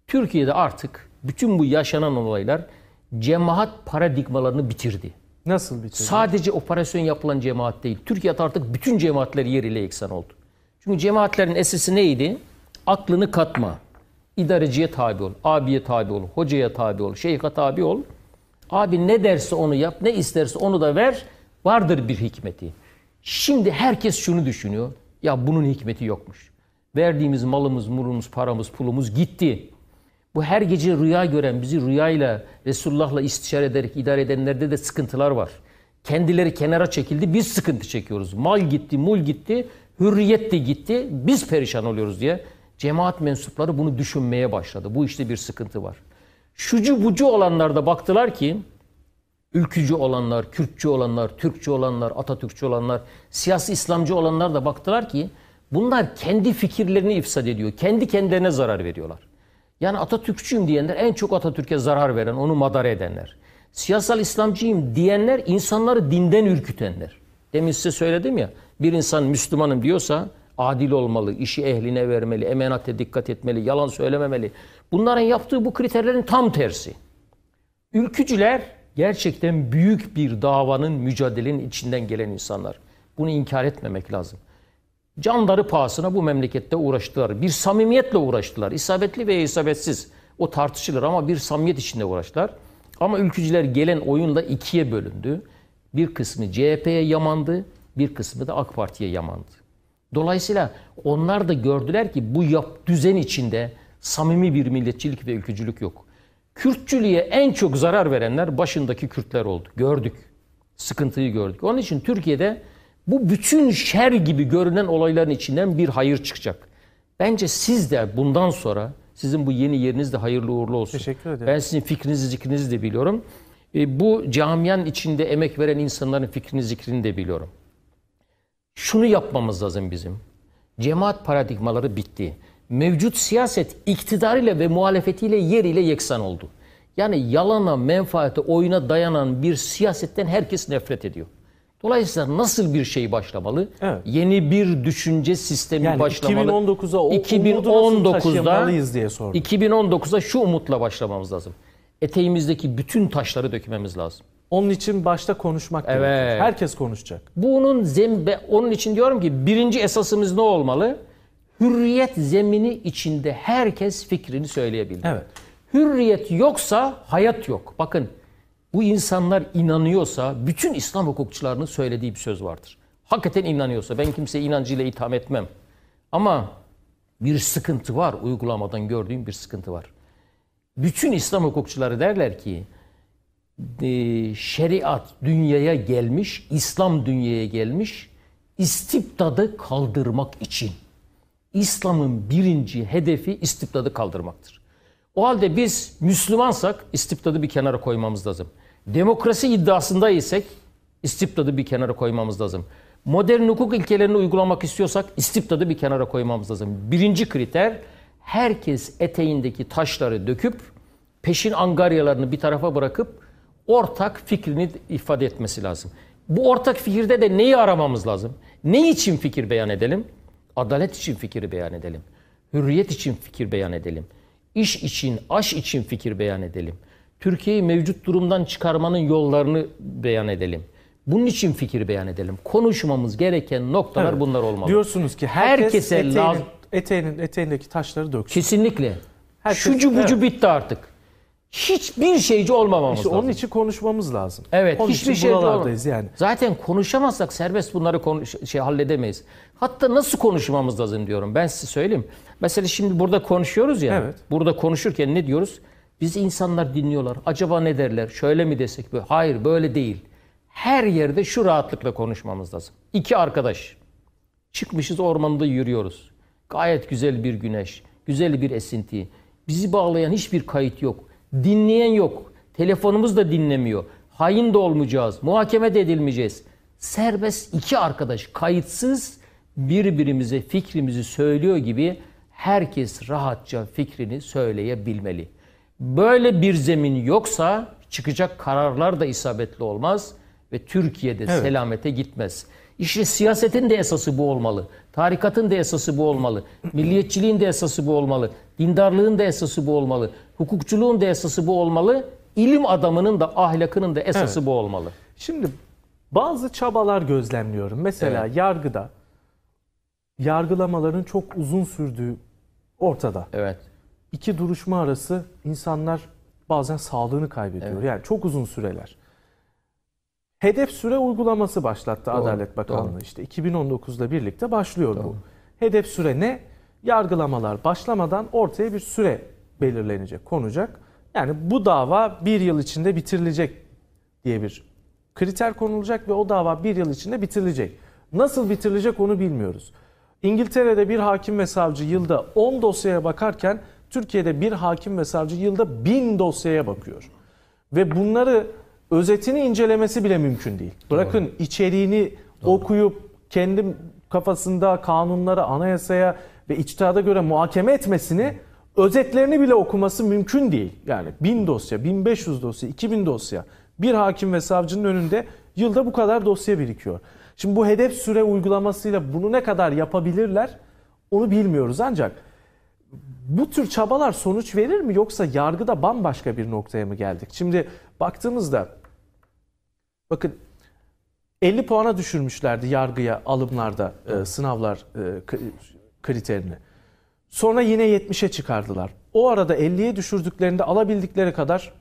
Türkiye'de artık bütün bu yaşanan olaylar cemaat paradigmalarını bitirdi. Nasıl bitirdi? Sadece operasyon yapılan cemaat değil. Türkiye'de artık bütün cemaatler yer ile eksen oldu. Çünkü cemaatlerin esesi neydi? Aklını katma. İdareciye tabi ol, abiye tabi ol, hocaya tabi ol, şeyha tabi ol. Abi ne derse onu yap, ne isterse onu da ver. Vardır bir hikmeti. Şimdi herkes şunu düşünüyor. Ya bunun hikmeti yokmuş. Verdiğimiz malımız, murumuz, paramız, pulumuz gitti. Bu her gece rüya gören, bizi rüyayla, Resulullah'la istişare ederek idare edenlerde de sıkıntılar var. Kendileri kenara çekildi, biz sıkıntı çekiyoruz. Mal gitti, mul gitti, hürriyet de gitti, biz perişan oluyoruz diye. Cemaat mensupları bunu düşünmeye başladı. Bu işte bir sıkıntı var. Şucu bucu olanlar da baktılar ki ülkücü olanlar, Kürtçü olanlar, Türkçü olanlar, Atatürkçü olanlar, siyasi İslamcı olanlar da baktılar ki bunlar kendi fikirlerini ifsad ediyor. Kendi kendilerine zarar veriyorlar. Yani Atatürkçüyüm diyenler en çok Atatürk'e zarar veren, onu madara edenler. Siyasal İslamcıyım diyenler insanları dinden ürkütenler. Demin size söyledim ya bir insan Müslümanım diyorsa adil olmalı, işi ehline vermeli, emanete dikkat etmeli, yalan söylememeli. Bunların yaptığı bu kriterlerin tam tersi. Ülkücüler gerçekten büyük bir davanın, mücadelenin içinden gelen insanlar. Bunu inkar etmemek lazım. Canları pahasına bu memlekette uğraştılar. Bir samimiyetle uğraştılar. İsabetli veya isabetsiz. O tartışılır ama bir samimiyet içinde uğraştılar. Ama ülkücüler gelen oyunla ikiye bölündü. Bir kısmı CHP'ye yamandı, bir kısmı da AK Parti'ye yamandı. Dolayısıyla onlar da gördüler ki bu yap düzen içinde samimi bir milletçilik ve ülkücülük yok. Kürtçülüğe en çok zarar verenler başındaki Kürtler oldu. Gördük. Sıkıntıyı gördük. Onun için Türkiye'de bu bütün şer gibi görünen olayların içinden bir hayır çıkacak. Bence siz de bundan sonra sizin bu yeni yeriniz de hayırlı uğurlu olsun. Teşekkür ederim. Ben sizin fikrinizi, zikrinizi de biliyorum. E, bu camian içinde emek veren insanların fikrini, zikrini de biliyorum. Şunu yapmamız lazım bizim. Cemaat paradigmaları bitti mevcut siyaset iktidarıyla ve muhalefetiyle yeriyle yeksan oldu. Yani yalana, menfaate, oyuna dayanan bir siyasetten herkes nefret ediyor. Dolayısıyla nasıl bir şey başlamalı? Evet. Yeni bir düşünce sistemi yani başlamalı. 2019'a o 2019'da diye sordum. 2019'a şu umutla başlamamız lazım. Eteğimizdeki bütün taşları dökmemiz lazım. Onun için başta konuşmak evet. gerekiyor. Herkes konuşacak. Bunun zembe onun için diyorum ki birinci esasımız ne olmalı? hürriyet zemini içinde herkes fikrini söyleyebilir. Evet. Hürriyet yoksa hayat yok. Bakın bu insanlar inanıyorsa bütün İslam hukukçularının söylediği bir söz vardır. Hakikaten inanıyorsa ben kimseye inancıyla itham etmem. Ama bir sıkıntı var uygulamadan gördüğüm bir sıkıntı var. Bütün İslam hukukçuları derler ki e, şeriat dünyaya gelmiş, İslam dünyaya gelmiş istibdadı kaldırmak için. İslam'ın birinci hedefi istibdadı kaldırmaktır. O halde biz Müslümansak istibdadı bir kenara koymamız lazım. Demokrasi iddiasında isek istibdadı bir kenara koymamız lazım. Modern hukuk ilkelerini uygulamak istiyorsak istibdadı bir kenara koymamız lazım. Birinci kriter herkes eteğindeki taşları döküp peşin angaryalarını bir tarafa bırakıp ortak fikrini ifade etmesi lazım. Bu ortak fikirde de neyi aramamız lazım? Ne için fikir beyan edelim? Adalet için fikir beyan edelim. Hürriyet için fikir beyan edelim. İş için, aş için fikir beyan edelim. Türkiye'yi mevcut durumdan çıkarmanın yollarını beyan edelim. Bunun için fikir beyan edelim. Konuşmamız gereken noktalar evet. bunlar olmalı. Diyorsunuz ki herkes herkese eteğinin, laz...
eteğinin eteğindeki taşları döksün.
Kesinlikle. Herkes, Şucu bucu evet. bitti artık. Hiçbir şeyci olmamamız işte lazım. Onun için konuşmamız lazım. Evet, onun hiçbir şey buralardayız yani. Zaten konuşamazsak serbest bunları konuş şey halledemeyiz. Hatta nasıl konuşmamız lazım diyorum. Ben size söyleyeyim. Mesela şimdi burada konuşuyoruz ya. Evet. Burada konuşurken ne diyoruz? Bizi insanlar dinliyorlar. Acaba ne derler? Şöyle mi desek? Böyle? Hayır böyle değil. Her yerde şu rahatlıkla konuşmamız lazım. İki arkadaş. Çıkmışız ormanda yürüyoruz. Gayet güzel bir güneş. Güzel bir esinti. Bizi bağlayan hiçbir kayıt yok. Dinleyen yok. Telefonumuz da dinlemiyor. Hain de olmayacağız. Muhakeme de edilmeyeceğiz. Serbest iki arkadaş. Kayıtsız birbirimize fikrimizi söylüyor gibi herkes rahatça fikrini söyleyebilmeli. Böyle bir zemin yoksa çıkacak kararlar da isabetli olmaz ve Türkiye'de evet. selamete gitmez. İşte siyasetin de esası bu olmalı. Tarikatın da esası bu olmalı. Milliyetçiliğin de esası bu olmalı. Dindarlığın da esası bu olmalı. Hukukçuluğun da esası bu olmalı. İlim adamının da ahlakının da esası evet. bu olmalı. Şimdi bazı çabalar gözlemliyorum. Mesela evet.
yargıda yargılamaların çok uzun sürdüğü ortada. Evet. İki duruşma arası insanlar bazen sağlığını kaybediyor. Evet. Yani çok uzun süreler. Hedef süre uygulaması başlattı doğru, Adalet Bakanlığı doğru. işte 2019'da birlikte başlıyor doğru. bu. Hedef süre ne? Yargılamalar başlamadan ortaya bir süre belirlenecek, konacak. Yani bu dava bir yıl içinde bitirilecek diye bir kriter konulacak ve o dava bir yıl içinde bitirilecek. Nasıl bitirilecek onu bilmiyoruz. İngiltere'de bir hakim ve savcı yılda 10 dosyaya bakarken Türkiye'de bir hakim ve savcı yılda 1000 dosyaya bakıyor. Ve bunları özetini incelemesi bile mümkün değil. Bırakın Doğru. içeriğini Doğru. okuyup kendi kafasında kanunlara, anayasaya ve içtihada göre muhakeme etmesini özetlerini bile okuması mümkün değil. Yani 1000 dosya, 1500 dosya, 2000 dosya bir hakim ve savcının önünde yılda bu kadar dosya birikiyor. Şimdi bu hedef süre uygulamasıyla bunu ne kadar yapabilirler onu bilmiyoruz ancak bu tür çabalar sonuç verir mi yoksa yargıda bambaşka bir noktaya mı geldik? Şimdi baktığımızda bakın 50 puana düşürmüşlerdi yargıya alımlarda e, sınavlar e, kriterini. Sonra yine 70'e çıkardılar. O arada 50'ye düşürdüklerinde alabildikleri kadar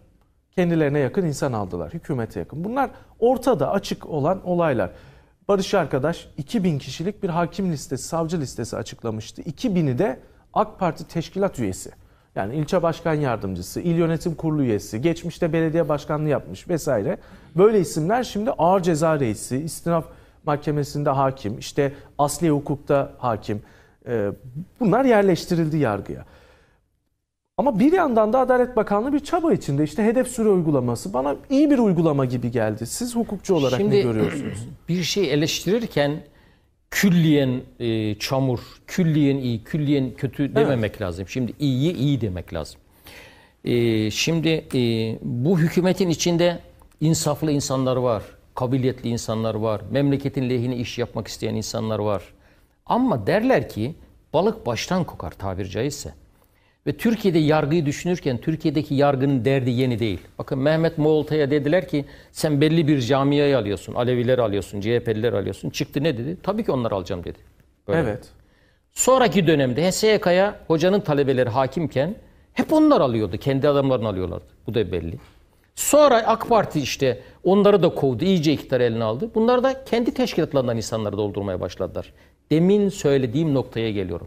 kendilerine yakın insan aldılar. Hükümete yakın. Bunlar ortada açık olan olaylar. Barış Arkadaş 2000 kişilik bir hakim listesi, savcı listesi açıklamıştı. 2000'i de AK Parti teşkilat üyesi. Yani ilçe başkan yardımcısı, il yönetim kurulu üyesi, geçmişte belediye başkanlığı yapmış vesaire. Böyle isimler şimdi ağır ceza reisi, istinaf mahkemesinde hakim, işte asli hukukta hakim. Ee, bunlar yerleştirildi yargıya. Ama bir yandan da Adalet Bakanlığı bir çaba içinde işte hedef süre uygulaması bana
iyi bir uygulama gibi geldi. Siz hukukçu olarak Şimdi, ne görüyorsunuz? <clears throat> Bir şey eleştirirken külliyen e, çamur, külliyen iyi, külliyen kötü dememek evet. lazım. Şimdi iyi iyi demek lazım. E, şimdi e, bu hükümetin içinde insaflı insanlar var, kabiliyetli insanlar var, memleketin lehine iş yapmak isteyen insanlar var. Ama derler ki balık baştan kokar tabir caizse. Ve Türkiye'de yargıyı düşünürken Türkiye'deki yargının derdi yeni değil. Bakın Mehmet Moğolta'ya dediler ki sen belli bir camiayı alıyorsun. Aleviler alıyorsun, CHP'liler alıyorsun. Çıktı ne dedi? Tabii ki onları alacağım dedi. Böyle. Evet. Sonraki dönemde HSYK'ya hocanın talebeleri hakimken hep onlar alıyordu. Kendi adamlarını alıyorlardı. Bu da belli. Sonra AK Parti işte onları da kovdu. iyice iktidar eline aldı. Bunlar da kendi teşkilatlarından insanları doldurmaya başladılar. Demin söylediğim noktaya geliyorum.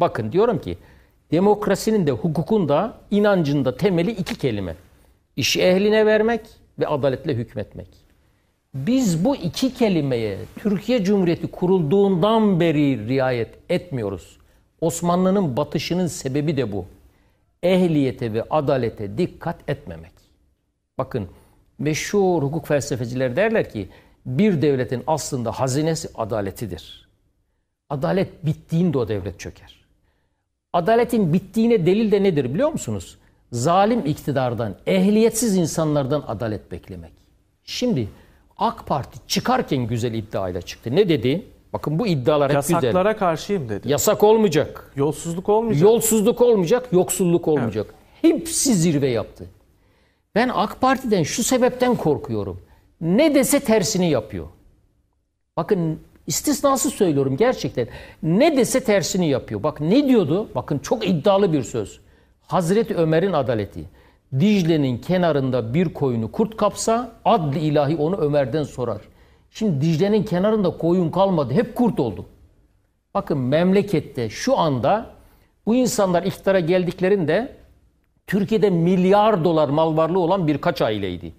Bakın diyorum ki Demokrasinin de hukukun da inancın da temeli iki kelime. İşi ehline vermek ve adaletle hükmetmek. Biz bu iki kelimeye Türkiye Cumhuriyeti kurulduğundan beri riayet etmiyoruz. Osmanlı'nın batışının sebebi de bu. Ehliyete ve adalete dikkat etmemek. Bakın meşhur hukuk felsefeciler derler ki bir devletin aslında hazinesi adaletidir. Adalet bittiğinde o devlet çöker. Adaletin bittiğine delil de nedir biliyor musunuz? Zalim iktidardan, ehliyetsiz insanlardan adalet beklemek. Şimdi AK Parti çıkarken güzel iddiayla çıktı. Ne dedi? Bakın bu iddialar hep güzel. Yasaklara karşıyım dedi. Yasak olmayacak. Yolsuzluk olmayacak. Yolsuzluk olmayacak, yoksulluk olmayacak. Evet. Hepsi zirve yaptı. Ben AK Parti'den şu sebepten korkuyorum. Ne dese tersini yapıyor. Bakın İstisnası söylüyorum gerçekten. Ne dese tersini yapıyor. Bak ne diyordu? Bakın çok iddialı bir söz. Hazreti Ömer'in adaleti. Dicle'nin kenarında bir koyunu kurt kapsa adli ilahi onu Ömer'den sorar. Şimdi Dicle'nin kenarında koyun kalmadı. Hep kurt oldu. Bakın memlekette şu anda bu insanlar iktidara geldiklerinde Türkiye'de milyar dolar mal varlığı olan birkaç aileydi.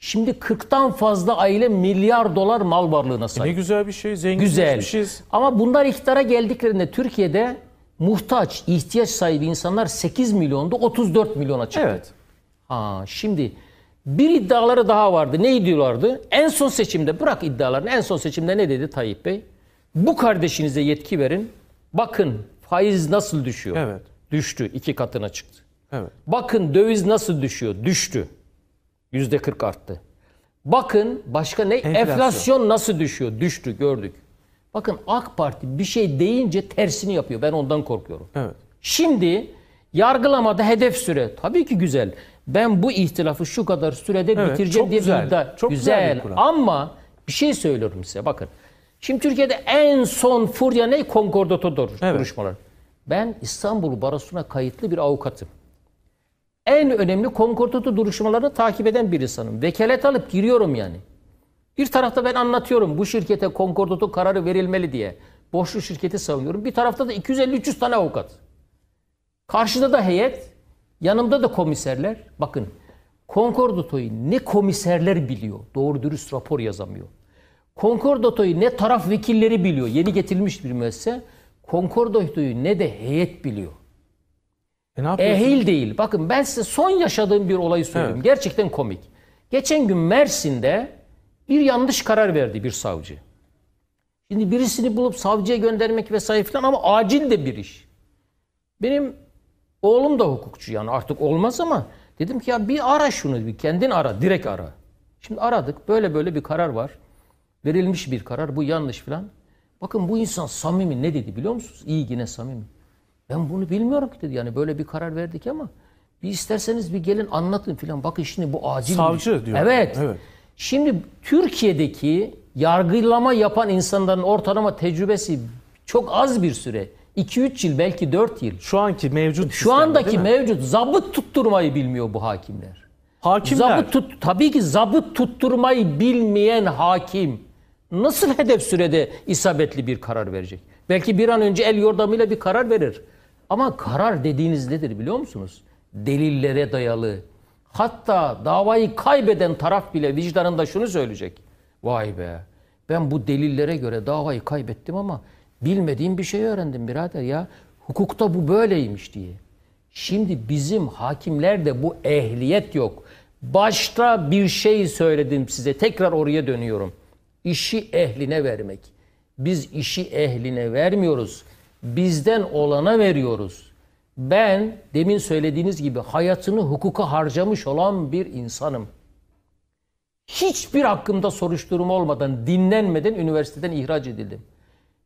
Şimdi 40'tan fazla aile milyar dolar mal varlığına sahip. E ne güzel bir şey, zenginleşmişiz. Güzel. Ama bunlar iktidara geldiklerinde Türkiye'de muhtaç, ihtiyaç sahibi insanlar 8 milyondu, 34 milyona çıktı. Evet. Ha, şimdi bir iddiaları daha vardı. Ne diyorlardı? En son seçimde, bırak iddialarını, en son seçimde ne dedi Tayyip Bey? Bu kardeşinize yetki verin. Bakın faiz nasıl düşüyor? Evet. Düştü, iki katına çıktı. Evet. Bakın döviz nasıl düşüyor? Düştü. Yüzde 40 arttı. Bakın başka ne? Enflasyon. Enflasyon nasıl düşüyor? Düştü gördük. Bakın AK Parti bir şey deyince tersini yapıyor. Ben ondan korkuyorum. Evet. Şimdi yargılamada hedef süre. Tabii ki güzel. Ben bu ihtilafı şu kadar sürede evet, bitireceğim diye güzel, bir Çok güzel. güzel bir Ama bir şey söylüyorum size bakın. Şimdi Türkiye'de en son furya ne? Konkordato evet. duruşmaları. Ben İstanbul Barosu'na kayıtlı bir avukatım en önemli konkordato duruşmalarını takip eden bir insanım. Vekalet alıp giriyorum yani. Bir tarafta ben anlatıyorum bu şirkete konkordato kararı verilmeli diye. Borçlu şirketi savunuyorum. Bir tarafta da 250-300 tane avukat. Karşıda da heyet, yanımda da komiserler. Bakın konkordatoyu ne komiserler biliyor, doğru dürüst rapor yazamıyor. Konkordatoyu ne taraf vekilleri biliyor, yeni getirilmiş bir müessese. Konkordatoyu ne de heyet biliyor. E ne Ehil değil. Bakın ben size son yaşadığım bir olayı söyleyeyim. Evet. Gerçekten komik. Geçen gün Mersin'de bir yanlış karar verdi bir savcı. Şimdi birisini bulup savcıya göndermek vesaire falan ama acil de bir iş. Benim oğlum da hukukçu yani artık olmaz ama dedim ki ya bir ara şunu bir kendin ara direkt ara. Şimdi aradık böyle böyle bir karar var. Verilmiş bir karar bu yanlış falan. Bakın bu insan samimi ne dedi biliyor musunuz? İyi yine samimi. Ben bunu bilmiyorum ki dedi. Yani böyle bir karar verdik ama bir isterseniz bir gelin anlatın filan. Bakın şimdi bu acil. Savcı diyor. Evet. evet. Şimdi Türkiye'deki yargılama yapan insanların ortalama tecrübesi çok az bir süre. 2-3 yıl belki 4 yıl. Şu anki mevcut Şu andaki mevcut zabıt tutturmayı bilmiyor bu hakimler. Hakimler. Zabıt tut, tabii ki zabıt tutturmayı bilmeyen hakim nasıl hedef sürede isabetli bir karar verecek? Belki bir an önce el yordamıyla bir karar verir. Ama karar dediğiniz nedir biliyor musunuz? Delillere dayalı. Hatta davayı kaybeden taraf bile vicdanında şunu söyleyecek. Vay be ben bu delillere göre davayı kaybettim ama bilmediğim bir şey öğrendim birader ya. Hukukta bu böyleymiş diye. Şimdi bizim hakimlerde bu ehliyet yok. Başta bir şey söyledim size. Tekrar oraya dönüyorum. İşi ehline vermek. Biz işi ehline vermiyoruz bizden olana veriyoruz. Ben demin söylediğiniz gibi hayatını hukuka harcamış olan bir insanım. Hiçbir hakkımda soruşturma olmadan, dinlenmeden üniversiteden ihraç edildim.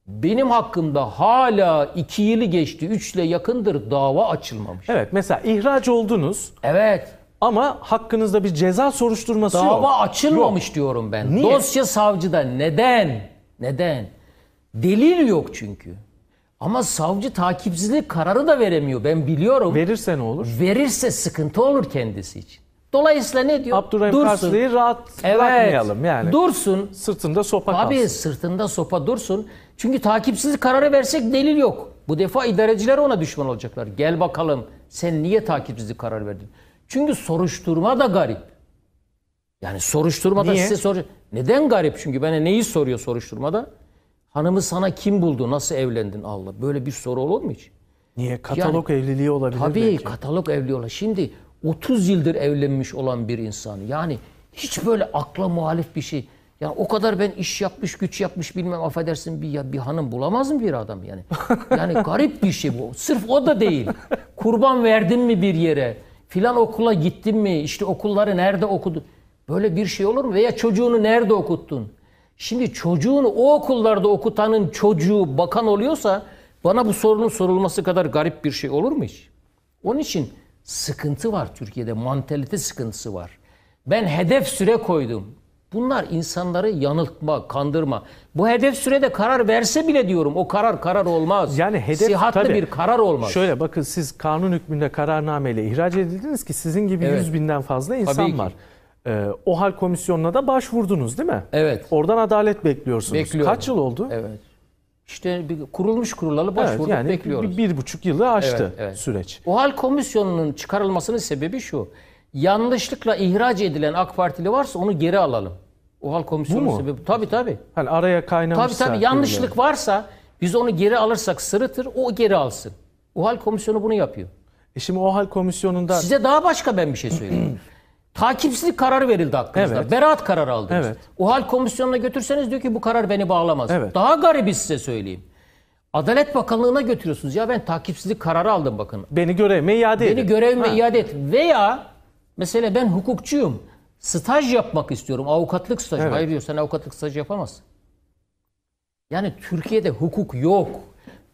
Benim hakkımda hala iki yılı geçti, üçle yakındır dava açılmamış. Evet, mesela ihraç oldunuz. Evet. Ama hakkınızda bir ceza soruşturması dava yok. Dava açılmamış yok. diyorum ben. Niye? Dosya savcıda. Neden? Neden? Delil yok çünkü. Ama savcı takipsizlik kararı da veremiyor. Ben biliyorum. Verirse ne olur? Verirse sıkıntı olur kendisi için. Dolayısıyla ne diyor? Abdurrahim dursun. Karslı'yı rahat evet. bırakmayalım yani. Dursun. Sırtında sopa Tabii kalsın. sırtında sopa dursun. Çünkü takipsizlik kararı versek delil yok. Bu defa idareciler ona düşman olacaklar. Gel bakalım sen niye takipsizlik kararı verdin? Çünkü soruşturma da garip. Yani soruşturmada niye? size soru. Neden garip? Çünkü bana neyi soruyor soruşturmada? Hanımı sana kim buldu? Nasıl evlendin Allah? Böyle bir soru olur mu hiç? Niye? Katalog yani, evliliği olabilir tabii, belki. Tabii katalog evliliği olabilir. Şimdi 30 yıldır evlenmiş olan bir insan. Yani hiç böyle akla muhalif bir şey. Yani o kadar ben iş yapmış, güç yapmış bilmem affedersin bir ya bir hanım bulamaz mı bir adam yani? <laughs> Yani garip bir şey bu. Sırf o da değil. Kurban verdin mi bir yere? Filan okula gittin mi? İşte okulları nerede okudun? Böyle bir şey olur mu? Veya çocuğunu nerede okuttun? Şimdi çocuğunu o okullarda okutanın çocuğu bakan oluyorsa bana bu sorunun sorulması kadar garip bir şey olur mu hiç? Onun için sıkıntı var Türkiye'de. Mantalite sıkıntısı var. Ben hedef süre koydum. Bunlar insanları yanıltma, kandırma. Bu hedef sürede karar verse bile diyorum o karar karar olmaz. Yani hedef Sihatlı tabii, bir karar olmaz. Şöyle bakın siz kanun
hükmünde kararnameyle ihraç edildiniz ki sizin gibi evet. 100 binden fazla insan var. Ee, o hal komisyonuna da başvurdunuz değil mi? Evet. Oradan adalet bekliyorsunuz. Bekliyorum. Kaç yıl oldu? Evet.
İşte bir kurulmuş kurulalı başvurduk evet, yani bekliyoruz. Bir, bir buçuk yılı aştı evet, evet. süreç. O hal komisyonunun çıkarılmasının sebebi şu. Yanlışlıkla ihraç edilen AK Partili varsa onu geri alalım. O hal komisyonunun sebebi. Tabii tabii. Hani araya kaynamışsa. Tabii tabii yanlışlık varsa biz onu geri alırsak sırıtır o geri alsın. O hal komisyonu bunu yapıyor. E şimdi o hal komisyonunda... Size daha başka ben bir şey söyleyeyim. <clears throat> Takipsizlik kararı verildi hakkınızda. Evet. Beraat kararı aldınız. Evet. OHAL komisyonuna götürseniz diyor ki bu karar beni bağlamaz. Evet. Daha garibi size söyleyeyim. Adalet Bakanlığı'na götürüyorsunuz. Ya ben takipsizlik kararı aldım bakın. Beni görevime iade edin. Beni görevime ha. iade et. Veya mesela ben hukukçuyum. Staj yapmak istiyorum. Avukatlık stajı. Evet. Hayır diyor sen avukatlık stajı yapamazsın. Yani Türkiye'de hukuk yok.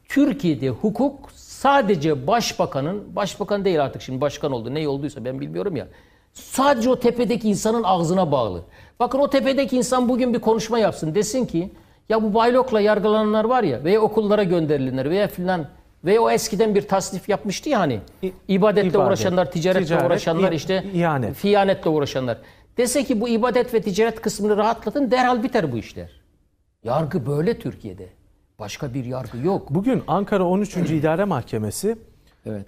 Türkiye'de hukuk sadece başbakanın, başbakan değil artık şimdi başkan oldu ne olduysa ben bilmiyorum ya. Sadece o tepedeki insanın ağzına bağlı. Bakın o tepedeki insan bugün bir konuşma yapsın. Desin ki ya bu baylokla yargılananlar var ya veya okullara gönderilenler veya filan veya o eskiden bir tasnif yapmıştı ya hani ibadetle İbadet, uğraşanlar, ticaretle ticaret, uğraşanlar işte ihanet. fiyanetle uğraşanlar. Dese ki bu ibadet ve ticaret kısmını rahatlatın derhal biter bu işler. Yargı böyle Türkiye'de.
Başka bir yargı yok. Bugün Ankara 13. İdare Mahkemesi evet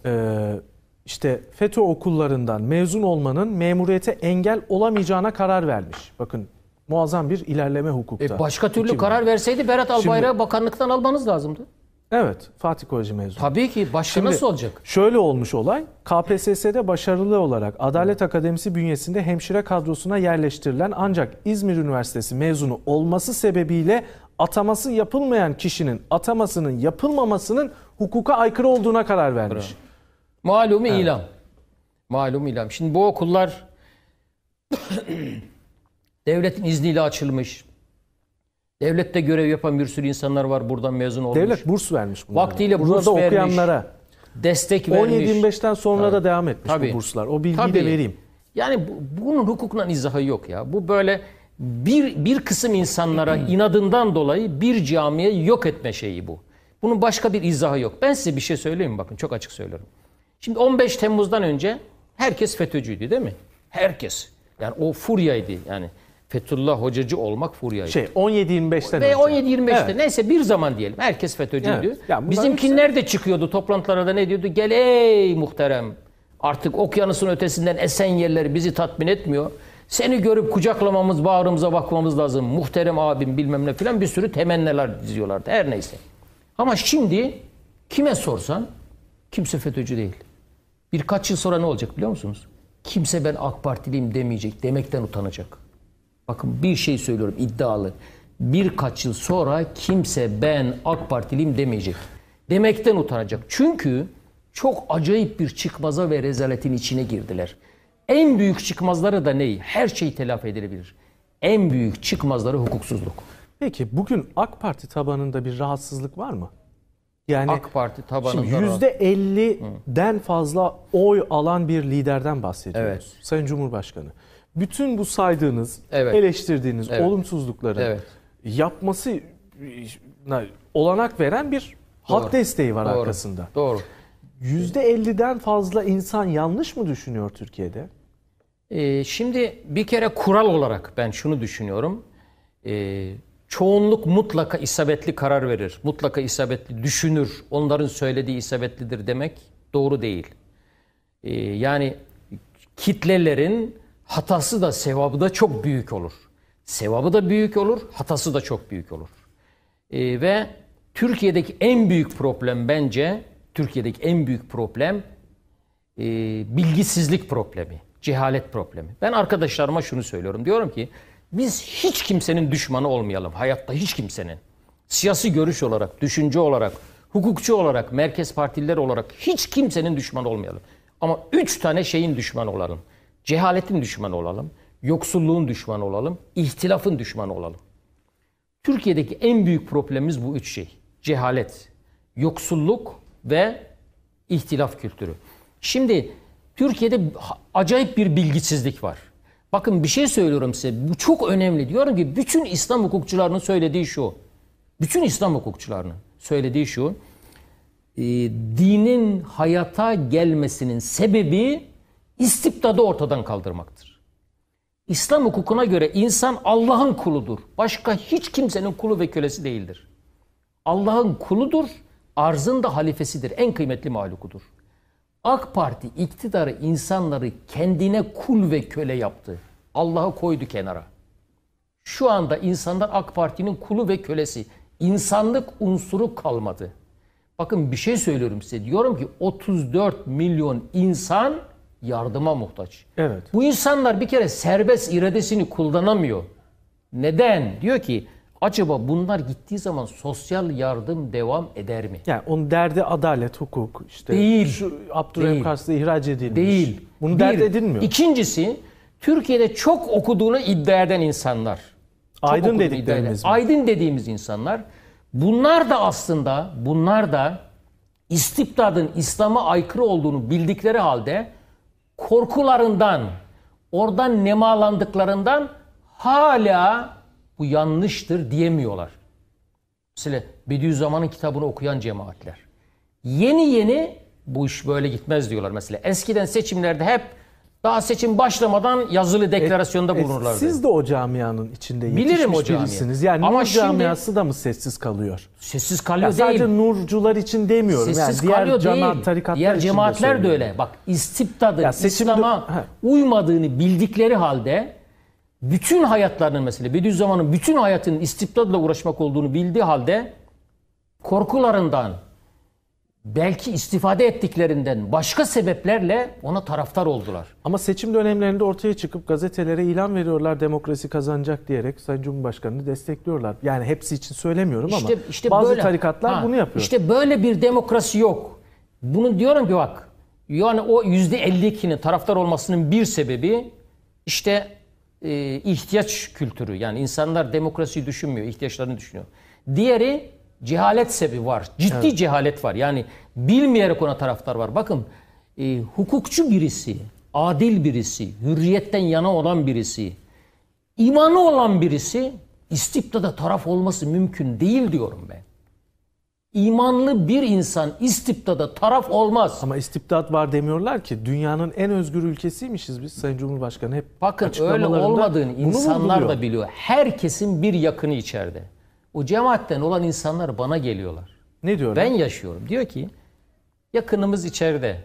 işte FETÖ okullarından mezun olmanın memuriyete engel olamayacağına karar vermiş. Bakın muazzam bir ilerleme hukukta. E başka türlü 2000. karar verseydi Berat Albayrak'ı
bakanlıktan almanız lazımdı.
Evet, Fatih Kolej mezunu. Tabii ki başka Şimdi, nasıl olacak? Şöyle olmuş olay. KPSS'de başarılı olarak Adalet Akademisi bünyesinde hemşire kadrosuna yerleştirilen ancak İzmir Üniversitesi mezunu olması sebebiyle ataması yapılmayan kişinin atamasının yapılmamasının hukuka aykırı olduğuna karar vermiş. Bravo. Malum
evet. ilam. Malum ilam. Şimdi bu okullar <clears throat> devletin izniyle açılmış. Devlette görev yapan bir sürü insanlar var buradan mezun olmuş. Devlet burs vermiş bunlara. Vaktiyle burs Burada vermiş. okuyanlara destek vermiş. 17-25'ten sonra Tabii. da devam etmiş Tabii. bu burslar. O bilgiyi Tabii. de vereyim. Yani bu, bunun hukukla izahı yok ya. Bu böyle bir, bir kısım insanlara <clears throat> inadından dolayı bir camiye yok etme şeyi bu. Bunun başka bir izahı yok. Ben size bir şey söyleyeyim bakın çok açık söylüyorum. Şimdi 15 Temmuz'dan önce herkes FETÖ'cüydü değil mi? Herkes. Yani o furyaydı yani. Fetullah Hocacı olmak furyaydı. Şey 17-25'ten Ve 17-25'te evet. neyse bir zaman diyelim. Herkes FETÖ'cüydü. Evet. Yani hepsi... de çıkıyordu toplantılara da ne diyordu? Gel ey muhterem artık okyanusun ötesinden esen yerler bizi tatmin etmiyor. Seni görüp kucaklamamız, bağrımıza bakmamız lazım. Muhterem abim bilmem ne filan bir sürü temenneler diziyorlardı. Her neyse. Ama şimdi kime sorsan kimse FETÖ'cü değil. Birkaç yıl sonra ne olacak biliyor musunuz? Kimse ben AK Partiliyim demeyecek, demekten utanacak. Bakın bir şey söylüyorum iddialı. Birkaç yıl sonra kimse ben AK Partiliyim demeyecek. Demekten utanacak. Çünkü çok acayip bir çıkmaza ve rezaletin içine girdiler. En büyük çıkmazları da ney? Her şey telafi edilebilir. En büyük çıkmazları hukuksuzluk. Peki bugün AK Parti tabanında bir
rahatsızlık var mı? Yani AK Parti tabanında. Şimdi %50'den fazla oy alan bir liderden bahsediyoruz. Evet. Sayın Cumhurbaşkanı. Bütün bu saydığınız, evet. eleştirdiğiniz evet. olumsuzlukları evet. yapması olanak veren bir halk desteği var Doğru. arkasında. Doğru. %50'den fazla insan yanlış mı düşünüyor Türkiye'de?
Ee, şimdi bir kere kural olarak ben şunu düşünüyorum. Ee, Çoğunluk mutlaka isabetli karar verir. Mutlaka isabetli düşünür. Onların söylediği isabetlidir demek doğru değil. Ee, yani kitlelerin hatası da sevabı da çok büyük olur. Sevabı da büyük olur, hatası da çok büyük olur. Ee, ve Türkiye'deki en büyük problem bence, Türkiye'deki en büyük problem e, bilgisizlik problemi, cehalet problemi. Ben arkadaşlarıma şunu söylüyorum. Diyorum ki biz hiç kimsenin düşmanı olmayalım. Hayatta hiç kimsenin. Siyasi görüş olarak, düşünce olarak, hukukçu olarak, merkez partililer olarak hiç kimsenin düşmanı olmayalım. Ama üç tane şeyin düşmanı olalım. Cehaletin düşmanı olalım, yoksulluğun düşmanı olalım, ihtilafın düşmanı olalım. Türkiye'deki en büyük problemimiz bu üç şey. Cehalet, yoksulluk ve ihtilaf kültürü. Şimdi Türkiye'de acayip bir bilgisizlik var. Bakın bir şey söylüyorum size. Bu çok önemli. Diyorum ki bütün İslam hukukçularının söylediği şu. Bütün İslam hukukçularının söylediği şu. Ee, dinin hayata gelmesinin sebebi istibdadı ortadan kaldırmaktır. İslam hukukuna göre insan Allah'ın kuludur. Başka hiç kimsenin kulu ve kölesi değildir. Allah'ın kuludur, arzın da halifesidir, en kıymetli mahlukudur. AK Parti iktidarı insanları kendine kul ve köle yaptı. Allah'ı koydu kenara. Şu anda insanlar AK Parti'nin kulu ve kölesi. İnsanlık unsuru kalmadı. Bakın bir şey söylüyorum size. Diyorum ki 34 milyon insan yardıma muhtaç. Evet. Bu insanlar bir kere serbest iradesini kullanamıyor. Neden? Diyor ki Acaba bunlar gittiği zaman sosyal yardım devam eder mi? Yani onun derdi adalet, hukuk işte. Değil. Şu Abdurrahim Kars'ta ihraç edilmiş. Değil. Bunu Bir, dert edinmiyor. İkincisi Türkiye'de çok okuduğunu iddia eden insanlar. Çok Aydın dediklerimiz. Aydın dediğimiz insanlar. Bunlar da aslında bunlar da istibdadın İslam'a aykırı olduğunu bildikleri halde korkularından, oradan nemalandıklarından hala bu yanlıştır diyemiyorlar. Mesela Bediüzzaman'ın kitabını okuyan cemaatler. Yeni yeni bu iş böyle gitmez diyorlar mesela. Eskiden seçimlerde hep daha seçim başlamadan yazılı e, deklarasyonda e, bulunurlardı. siz de
o camianın içinde yetişmiş Bilirim o birisiniz. Yani Ama Nur şimdi, da mı sessiz kalıyor? Sessiz kalıyor ya değil. Sadece
Nurcular için demiyorum. Sessiz yani kalıyor diğer değil. Cemaat, diğer cemaatler de, de öyle. Bak istibdadın İslam'a uymadığını bildikleri halde bütün hayatlarının mesela Bediüzzaman'ın bütün hayatının istibdadla uğraşmak olduğunu bildiği halde korkularından belki istifade ettiklerinden başka sebeplerle ona taraftar oldular.
Ama seçim dönemlerinde ortaya çıkıp gazetelere ilan veriyorlar demokrasi kazanacak diyerek Sayın Cumhurbaşkanı'nı destekliyorlar. Yani hepsi için söylemiyorum işte, ama işte bazı böyle, tarikatlar ha, bunu yapıyor. İşte
böyle bir demokrasi yok. Bunu diyorum ki bak yani o %52'nin taraftar olmasının bir sebebi işte e, ihtiyaç kültürü. Yani insanlar demokrasiyi düşünmüyor, ihtiyaçlarını düşünüyor. Diğeri cehalet sebebi var. Ciddi evet. cehalet var. Yani bilmeyerek ona taraftar var. Bakın e, hukukçu birisi, adil birisi, hürriyetten yana olan birisi, imanı olan birisi istibdada taraf olması mümkün değil diyorum ben. İmanlı bir insan istibdada taraf olmaz. Ama istibdat var demiyorlar ki. Dünyanın en özgür ülkesiymişiz biz Sayın Cumhurbaşkanı hep Bakın öyle olmadığını insanlar da biliyor. Herkesin bir yakını içeride. O cemaatten olan insanlar bana geliyorlar. Ne diyor? Ben yaşıyorum. Diyor ki yakınımız içeride.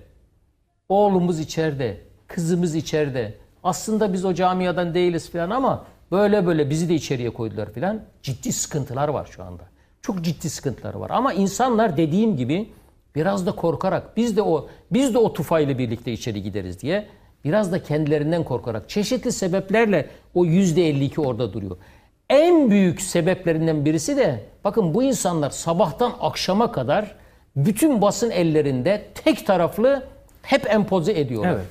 Oğlumuz içeride. Kızımız içeride. Aslında biz o camiadan değiliz falan ama böyle böyle bizi de içeriye koydular falan. Ciddi sıkıntılar var şu anda. Çok ciddi sıkıntıları var. Ama insanlar dediğim gibi biraz da korkarak biz de o biz de o tufayla birlikte içeri gideriz diye biraz da kendilerinden korkarak çeşitli sebeplerle o yüzde 52 orada duruyor. En büyük sebeplerinden birisi de bakın bu insanlar sabahtan akşama kadar bütün basın ellerinde tek taraflı hep empoze ediyorlar. Evet.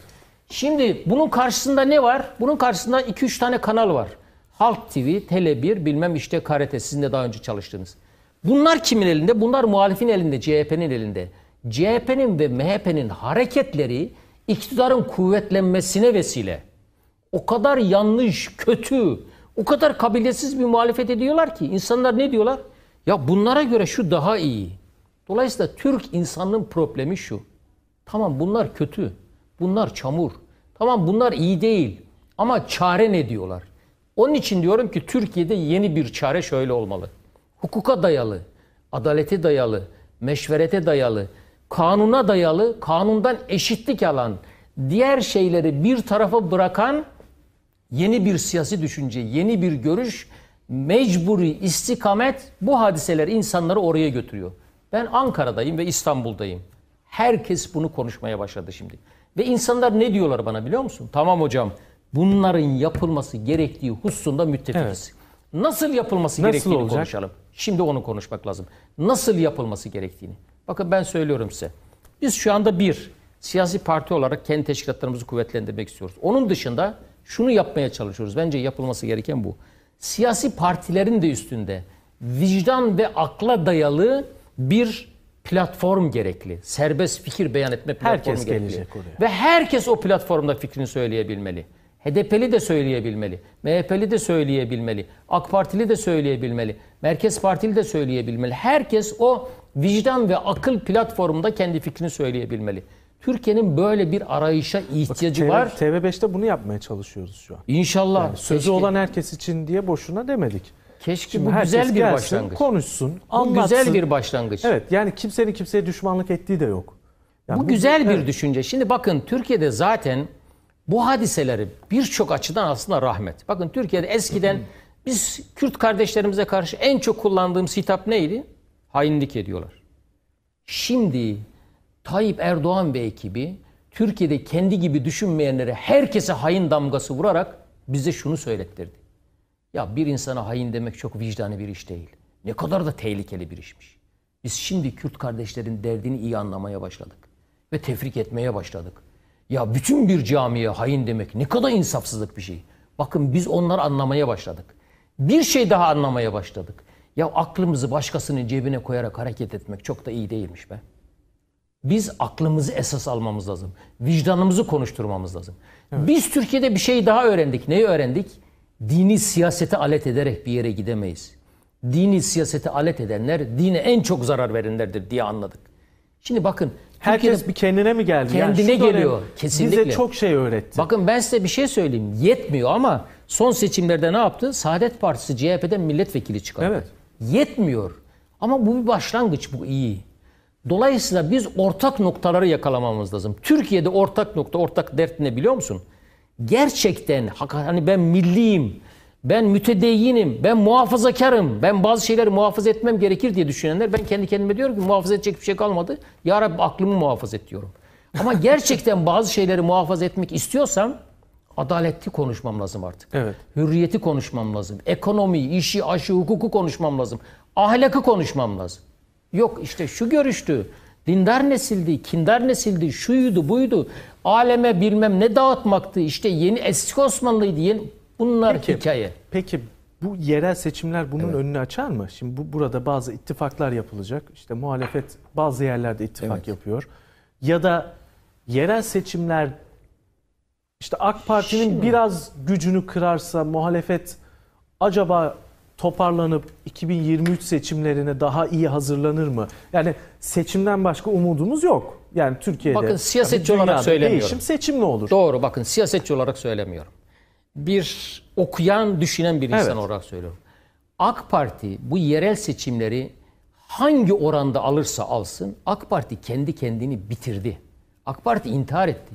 Şimdi bunun karşısında ne var? Bunun karşısında 2-3 tane kanal var. Halk TV, Tele1, bilmem işte KRT sizin de daha önce çalıştığınız. Bunlar kimin elinde? Bunlar muhalifin elinde, CHP'nin elinde. CHP'nin ve MHP'nin hareketleri iktidarın kuvvetlenmesine vesile. O kadar yanlış, kötü, o kadar kabilesiz bir muhalefet ediyorlar ki insanlar ne diyorlar? Ya bunlara göre şu daha iyi. Dolayısıyla Türk insanının problemi şu. Tamam bunlar kötü. Bunlar çamur. Tamam bunlar iyi değil. Ama çare ne diyorlar? Onun için diyorum ki Türkiye'de yeni bir çare şöyle olmalı hukuka dayalı, adalete dayalı, meşverete dayalı, kanuna dayalı, kanundan eşitlik alan, diğer şeyleri bir tarafa bırakan yeni bir siyasi düşünce, yeni bir görüş, mecburi istikamet bu hadiseler insanları oraya götürüyor. Ben Ankara'dayım ve İstanbul'dayım. Herkes bunu konuşmaya başladı şimdi. Ve insanlar ne diyorlar bana biliyor musun? Tamam hocam bunların yapılması gerektiği hususunda müttefikiz. Evet. Nasıl yapılması Nasıl gerektiğini olacak? konuşalım. Şimdi onu konuşmak lazım. Nasıl yapılması gerektiğini. Bakın ben söylüyorum size. Biz şu anda bir, siyasi parti olarak kendi teşkilatlarımızı kuvvetlendirmek istiyoruz. Onun dışında şunu yapmaya çalışıyoruz. Bence yapılması gereken bu. Siyasi partilerin de üstünde vicdan ve akla dayalı bir platform gerekli. Serbest fikir beyan etme platformu herkes gerekli. Gelecek oraya. Ve herkes o platformda fikrini söyleyebilmeli. HDP'li de söyleyebilmeli, MHP'li de söyleyebilmeli, AK Partili de söyleyebilmeli, Merkez Partili de söyleyebilmeli. Herkes o vicdan ve akıl platformunda kendi fikrini söyleyebilmeli. Türkiye'nin böyle bir arayışa ihtiyacı Bakın,
TV, var. TV5'te bunu yapmaya çalışıyoruz şu an.
İnşallah. Yani sözü keşke, olan
herkes için diye boşuna demedik. Keşke Şimdi bu güzel bir gelsin, başlangıç. Konuşsun, anlatsın. Bu güzel bir
başlangıç. Evet yani kimsenin kimseye düşmanlık ettiği de yok. Yani bu, bu güzel bir evet. düşünce. Şimdi bakın Türkiye'de zaten bu hadiseleri birçok açıdan aslında rahmet. Bakın Türkiye'de eskiden biz Kürt kardeşlerimize karşı en çok kullandığımız hitap neydi? Hainlik ediyorlar. Şimdi Tayyip Erdoğan ve ekibi Türkiye'de kendi gibi düşünmeyenlere herkese hain damgası vurarak bize şunu söylettirdi. Ya bir insana hain demek çok vicdanı bir iş değil. Ne kadar da tehlikeli bir işmiş. Biz şimdi Kürt kardeşlerin derdini iyi anlamaya başladık. Ve tefrik etmeye başladık. Ya bütün bir camiye hain demek ne kadar insafsızlık bir şey. Bakın biz onları anlamaya başladık. Bir şey daha anlamaya başladık. Ya aklımızı başkasının cebine koyarak hareket etmek çok da iyi değilmiş be. Biz aklımızı esas almamız lazım. Vicdanımızı konuşturmamız lazım. Evet. Biz Türkiye'de bir şey daha öğrendik. Neyi öğrendik? Dini siyasete alet ederek bir yere gidemeyiz. Dini siyasete alet edenler dine en çok zarar verenlerdir diye anladık. Şimdi bakın Herkes bir kendine mi geldi? Kendine yani geliyor. Kesinlikle. Bize çok şey öğretti. Bakın ben size bir şey söyleyeyim. Yetmiyor ama son seçimlerde ne yaptı? Saadet Partisi CHP'den milletvekili çıkardı. Evet. Yetmiyor. Ama bu bir başlangıç bu iyi. Dolayısıyla biz ortak noktaları yakalamamız lazım. Türkiye'de ortak nokta, ortak dert ne biliyor musun? Gerçekten hani ben milliyim ben mütedeyyinim, ben muhafazakarım, ben bazı şeyleri muhafaza etmem gerekir diye düşünenler ben kendi kendime diyorum ki muhafaza edecek bir şey kalmadı. Ya Rabbi aklımı muhafaza et diyorum. Ama <laughs> gerçekten bazı şeyleri muhafaza etmek istiyorsam adaleti konuşmam lazım artık. Evet. Hürriyeti konuşmam lazım. Ekonomiyi, işi, aşı, hukuku konuşmam lazım. Ahlakı konuşmam lazım. Yok işte şu görüştü, dindar nesildi, kindar nesildi, şuydu, buydu. Aleme bilmem ne dağıtmaktı, işte yeni eski Osmanlıydı, yeni Bunlar peki, hikaye.
Peki bu yerel seçimler bunun evet. önünü açar mı? Şimdi bu burada bazı ittifaklar yapılacak. İşte muhalefet bazı yerlerde ittifak evet. yapıyor. Ya da yerel seçimler işte AK Parti'nin Şimdi... biraz gücünü kırarsa muhalefet acaba toparlanıp 2023 seçimlerine daha iyi hazırlanır mı? Yani seçimden başka umudumuz yok. Yani Türkiye'de. Bakın siyasetçi olarak söylemiyorum. Değişim
seçimle olur. Doğru bakın siyasetçi olarak söylemiyorum bir okuyan, düşünen bir insan evet. olarak söylüyorum. AK Parti bu yerel seçimleri hangi oranda alırsa alsın AK Parti kendi kendini bitirdi. AK Parti intihar etti.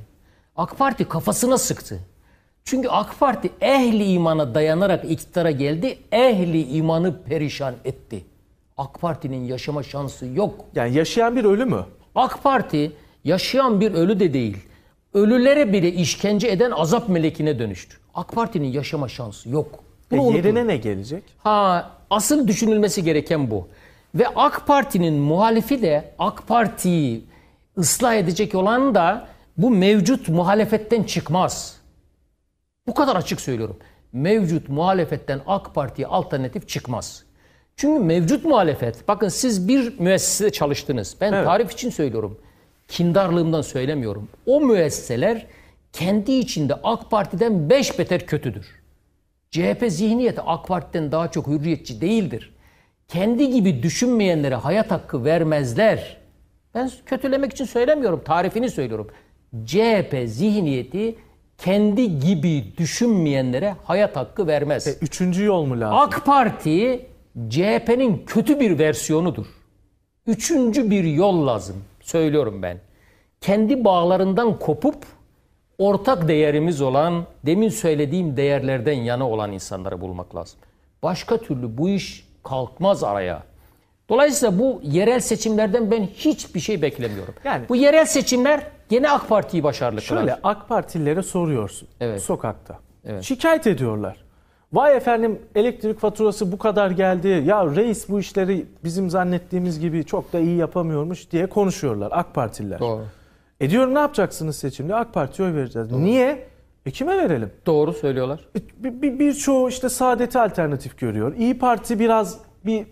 AK Parti kafasına sıktı. Çünkü AK Parti ehli imana dayanarak iktidara geldi. Ehli imanı perişan etti. AK Parti'nin yaşama şansı yok. Yani yaşayan bir ölü mü? AK Parti yaşayan bir ölü de değil. Ölülere bile işkence eden azap melekine dönüştü. AK Parti'nin yaşama şansı yok. E, Bunu e, yerine ne gelecek? Ha asıl düşünülmesi gereken bu. Ve AK Parti'nin muhalifi de AK Parti'yi ıslah edecek olan da bu mevcut muhalefetten çıkmaz. Bu kadar açık söylüyorum. Mevcut muhalefetten AK Parti'ye alternatif çıkmaz. Çünkü mevcut muhalefet, bakın siz bir müessesede çalıştınız. Ben evet. tarif için söylüyorum. Kindarlığımdan söylemiyorum. O müesseler kendi içinde AK Parti'den beş beter kötüdür. CHP zihniyeti AK Parti'den daha çok hürriyetçi değildir. Kendi gibi düşünmeyenlere hayat hakkı vermezler. Ben kötülemek için söylemiyorum, tarifini söylüyorum. CHP zihniyeti kendi gibi düşünmeyenlere hayat hakkı vermez. E, üçüncü yol mu lazım? AK Parti CHP'nin kötü bir versiyonudur. Üçüncü bir yol lazım. Söylüyorum ben. Kendi bağlarından kopup ortak değerimiz olan, demin söylediğim değerlerden yana olan insanları bulmak lazım. Başka türlü bu iş kalkmaz araya. Dolayısıyla bu yerel seçimlerden ben hiçbir şey beklemiyorum. Yani bu yerel seçimler gene AK Parti'yi başarılı kılar. Şöyle AK Partililere soruyorsun evet. sokakta. Evet. Şikayet ediyorlar. Vay
efendim elektrik faturası bu kadar geldi. Ya reis bu işleri bizim zannettiğimiz gibi çok da iyi yapamıyormuş diye konuşuyorlar AK Partililer. Doğru. E diyorum ne yapacaksınız seçimde? AK Parti'ye oy vereceğiz. Doğru. Niye? E kime verelim? Doğru söylüyorlar. E birçoğu bir, bir çoğu işte Saadet'i alternatif görüyor. İyi Parti biraz bir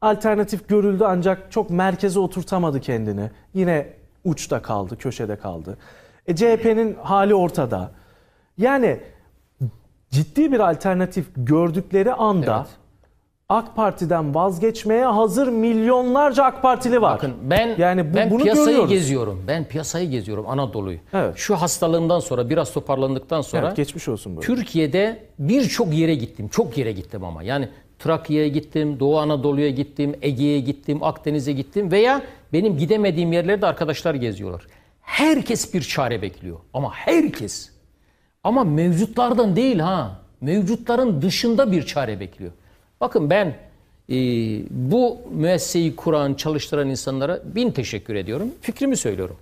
alternatif görüldü ancak çok merkeze oturtamadı kendini. Yine uçta kaldı, köşede kaldı. E, CHP'nin hali ortada. Yani ciddi bir alternatif gördükleri anda evet. AK Parti'den vazgeçmeye hazır milyonlarca AK
Partili var. Bakın ben yani bu, ben bunu piyasayı görüyoruz. geziyorum. Ben piyasayı geziyorum Anadolu'yu. Evet. Şu hastalığımdan sonra biraz toparlandıktan sonra evet, geçmiş olsun böyle. Türkiye'de birçok yere gittim. Çok yere gittim ama. Yani Trakya'ya gittim, Doğu Anadolu'ya gittim, Ege'ye gittim, Akdeniz'e gittim veya benim gidemediğim yerlerde arkadaşlar geziyorlar. Herkes bir çare bekliyor ama herkes. Ama mevcutlardan değil ha. Mevcutların dışında bir çare bekliyor. Bakın ben e, bu müesseyi kuran, çalıştıran insanlara bin teşekkür ediyorum. Fikrimi söylüyorum.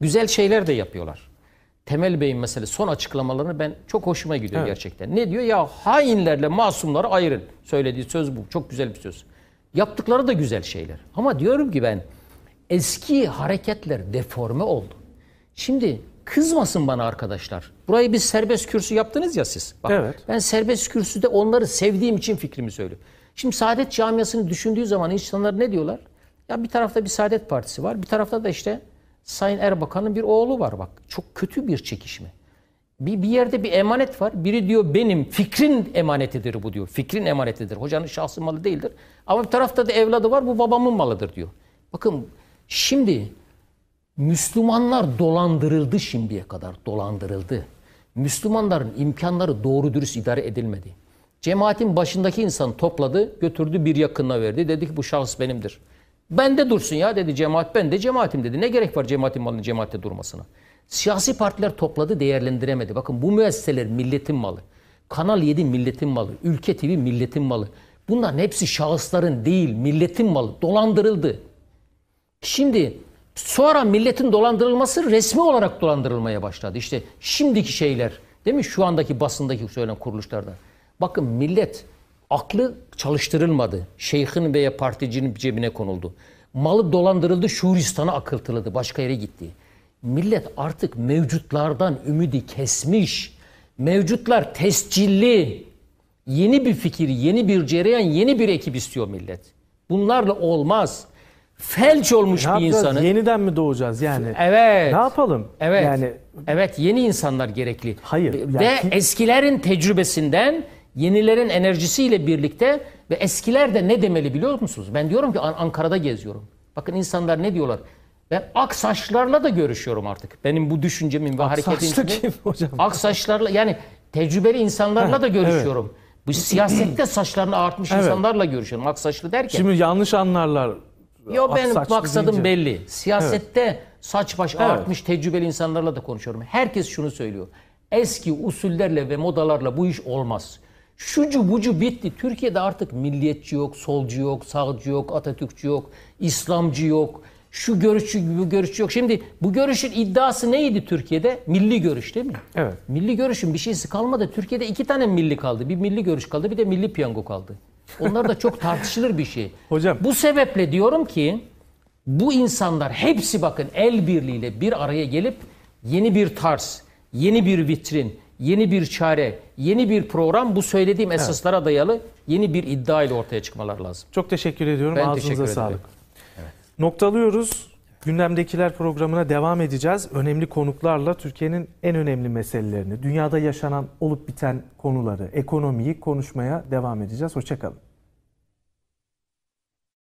Güzel şeyler de yapıyorlar. Temel Bey'in mesela son açıklamalarını ben çok hoşuma gidiyor evet. gerçekten. Ne diyor? Ya hainlerle masumları ayırın. Söylediği söz bu. Çok güzel bir söz. Yaptıkları da güzel şeyler. Ama diyorum ki ben eski hareketler deforme oldu. Şimdi Kızmasın bana arkadaşlar. Burayı biz serbest kürsü yaptınız ya siz. Bak, evet. Ben serbest kürsüde onları sevdiğim için fikrimi söylüyorum. Şimdi Saadet Camiası'nı düşündüğü zaman insanlar ne diyorlar? Ya bir tarafta bir Saadet Partisi var. Bir tarafta da işte Sayın Erbakan'ın bir oğlu var bak. Çok kötü bir çekişme. Bir, bir yerde bir emanet var. Biri diyor benim fikrin emanetidir bu diyor. Fikrin emanetidir. Hocanın şahsı malı değildir. Ama bir tarafta da evladı var bu babamın malıdır diyor. Bakın şimdi Müslümanlar dolandırıldı şimdiye kadar. Dolandırıldı. Müslümanların imkanları doğru dürüst idare edilmedi. Cemaatin başındaki insan topladı, götürdü bir yakınına verdi. Dedi ki bu şahıs benimdir. Ben de dursun ya dedi cemaat. Ben de cemaatim dedi. Ne gerek var cemaatin malının cemaatte durmasına? Siyasi partiler topladı değerlendiremedi. Bakın bu müesseseler milletin malı. Kanal 7 milletin malı. Ülke TV milletin malı. Bunların hepsi şahısların değil milletin malı. Dolandırıldı. Şimdi Sonra milletin dolandırılması resmi olarak dolandırılmaya başladı. İşte şimdiki şeyler değil mi? Şu andaki basındaki söylenen kuruluşlarda. Bakın millet aklı çalıştırılmadı. Şeyhin veya particinin cebine konuldu. Malı dolandırıldı, Şuristan'a akıltıldı, başka yere gitti. Millet artık mevcutlardan ümidi kesmiş. Mevcutlar tescilli. Yeni bir fikir, yeni bir cereyan, yeni bir ekip istiyor millet. Bunlarla olmaz felç olmuş ne bir yapacağız? insanın. Yeniden mi doğacağız yani? Evet. Ne yapalım? Evet. Yani evet yeni insanlar gerekli. Hayır. Yani... eskilerin tecrübesinden yenilerin enerjisiyle birlikte ve eskiler de ne demeli biliyor musunuz? Ben diyorum ki Ankara'da geziyorum. Bakın insanlar ne diyorlar? Ben ak saçlarla da görüşüyorum artık. Benim bu düşüncemin ve ak hareketim. Kim hocam? Ak saçlarla yani tecrübeli insanlarla da görüşüyorum. Evet. Bu siyasette saçlarını artmış evet. insanlarla görüşüyorum. Ak saçlı derken. Şimdi yanlış anlarlar Yo benim maksadım deyince. belli. Siyasette evet. saç baş evet. artmış tecrübeli insanlarla da konuşuyorum. Herkes şunu söylüyor. Eski usullerle ve modalarla bu iş olmaz. Şucu bucu bitti. Türkiye'de artık milliyetçi yok, solcu yok, sağcı yok, Atatürkçü yok, İslamcı yok. Şu görüşçü, gibi görüşçü yok. Şimdi bu görüşün iddiası neydi Türkiye'de? Milli görüş değil mi? Evet. Milli görüşün bir şeysi kalmadı. Türkiye'de iki tane milli kaldı. Bir milli görüş kaldı, bir de milli piyango kaldı. Onlar da çok tartışılır bir şey. Hocam. Bu sebeple diyorum ki bu insanlar hepsi bakın el birliğiyle bir araya gelip yeni bir tarz, yeni bir vitrin, yeni bir çare, yeni bir program bu söylediğim evet. esaslara dayalı yeni bir iddia ile ortaya çıkmalar lazım. Çok teşekkür ediyorum. Ben Ağzınıza teşekkür sağlık. Evet.
Noktalıyoruz. Gündemdekiler programına devam edeceğiz. Önemli konuklarla Türkiye'nin en önemli meselelerini, dünyada yaşanan olup biten konuları, ekonomiyi konuşmaya devam edeceğiz. Hoşçakalın.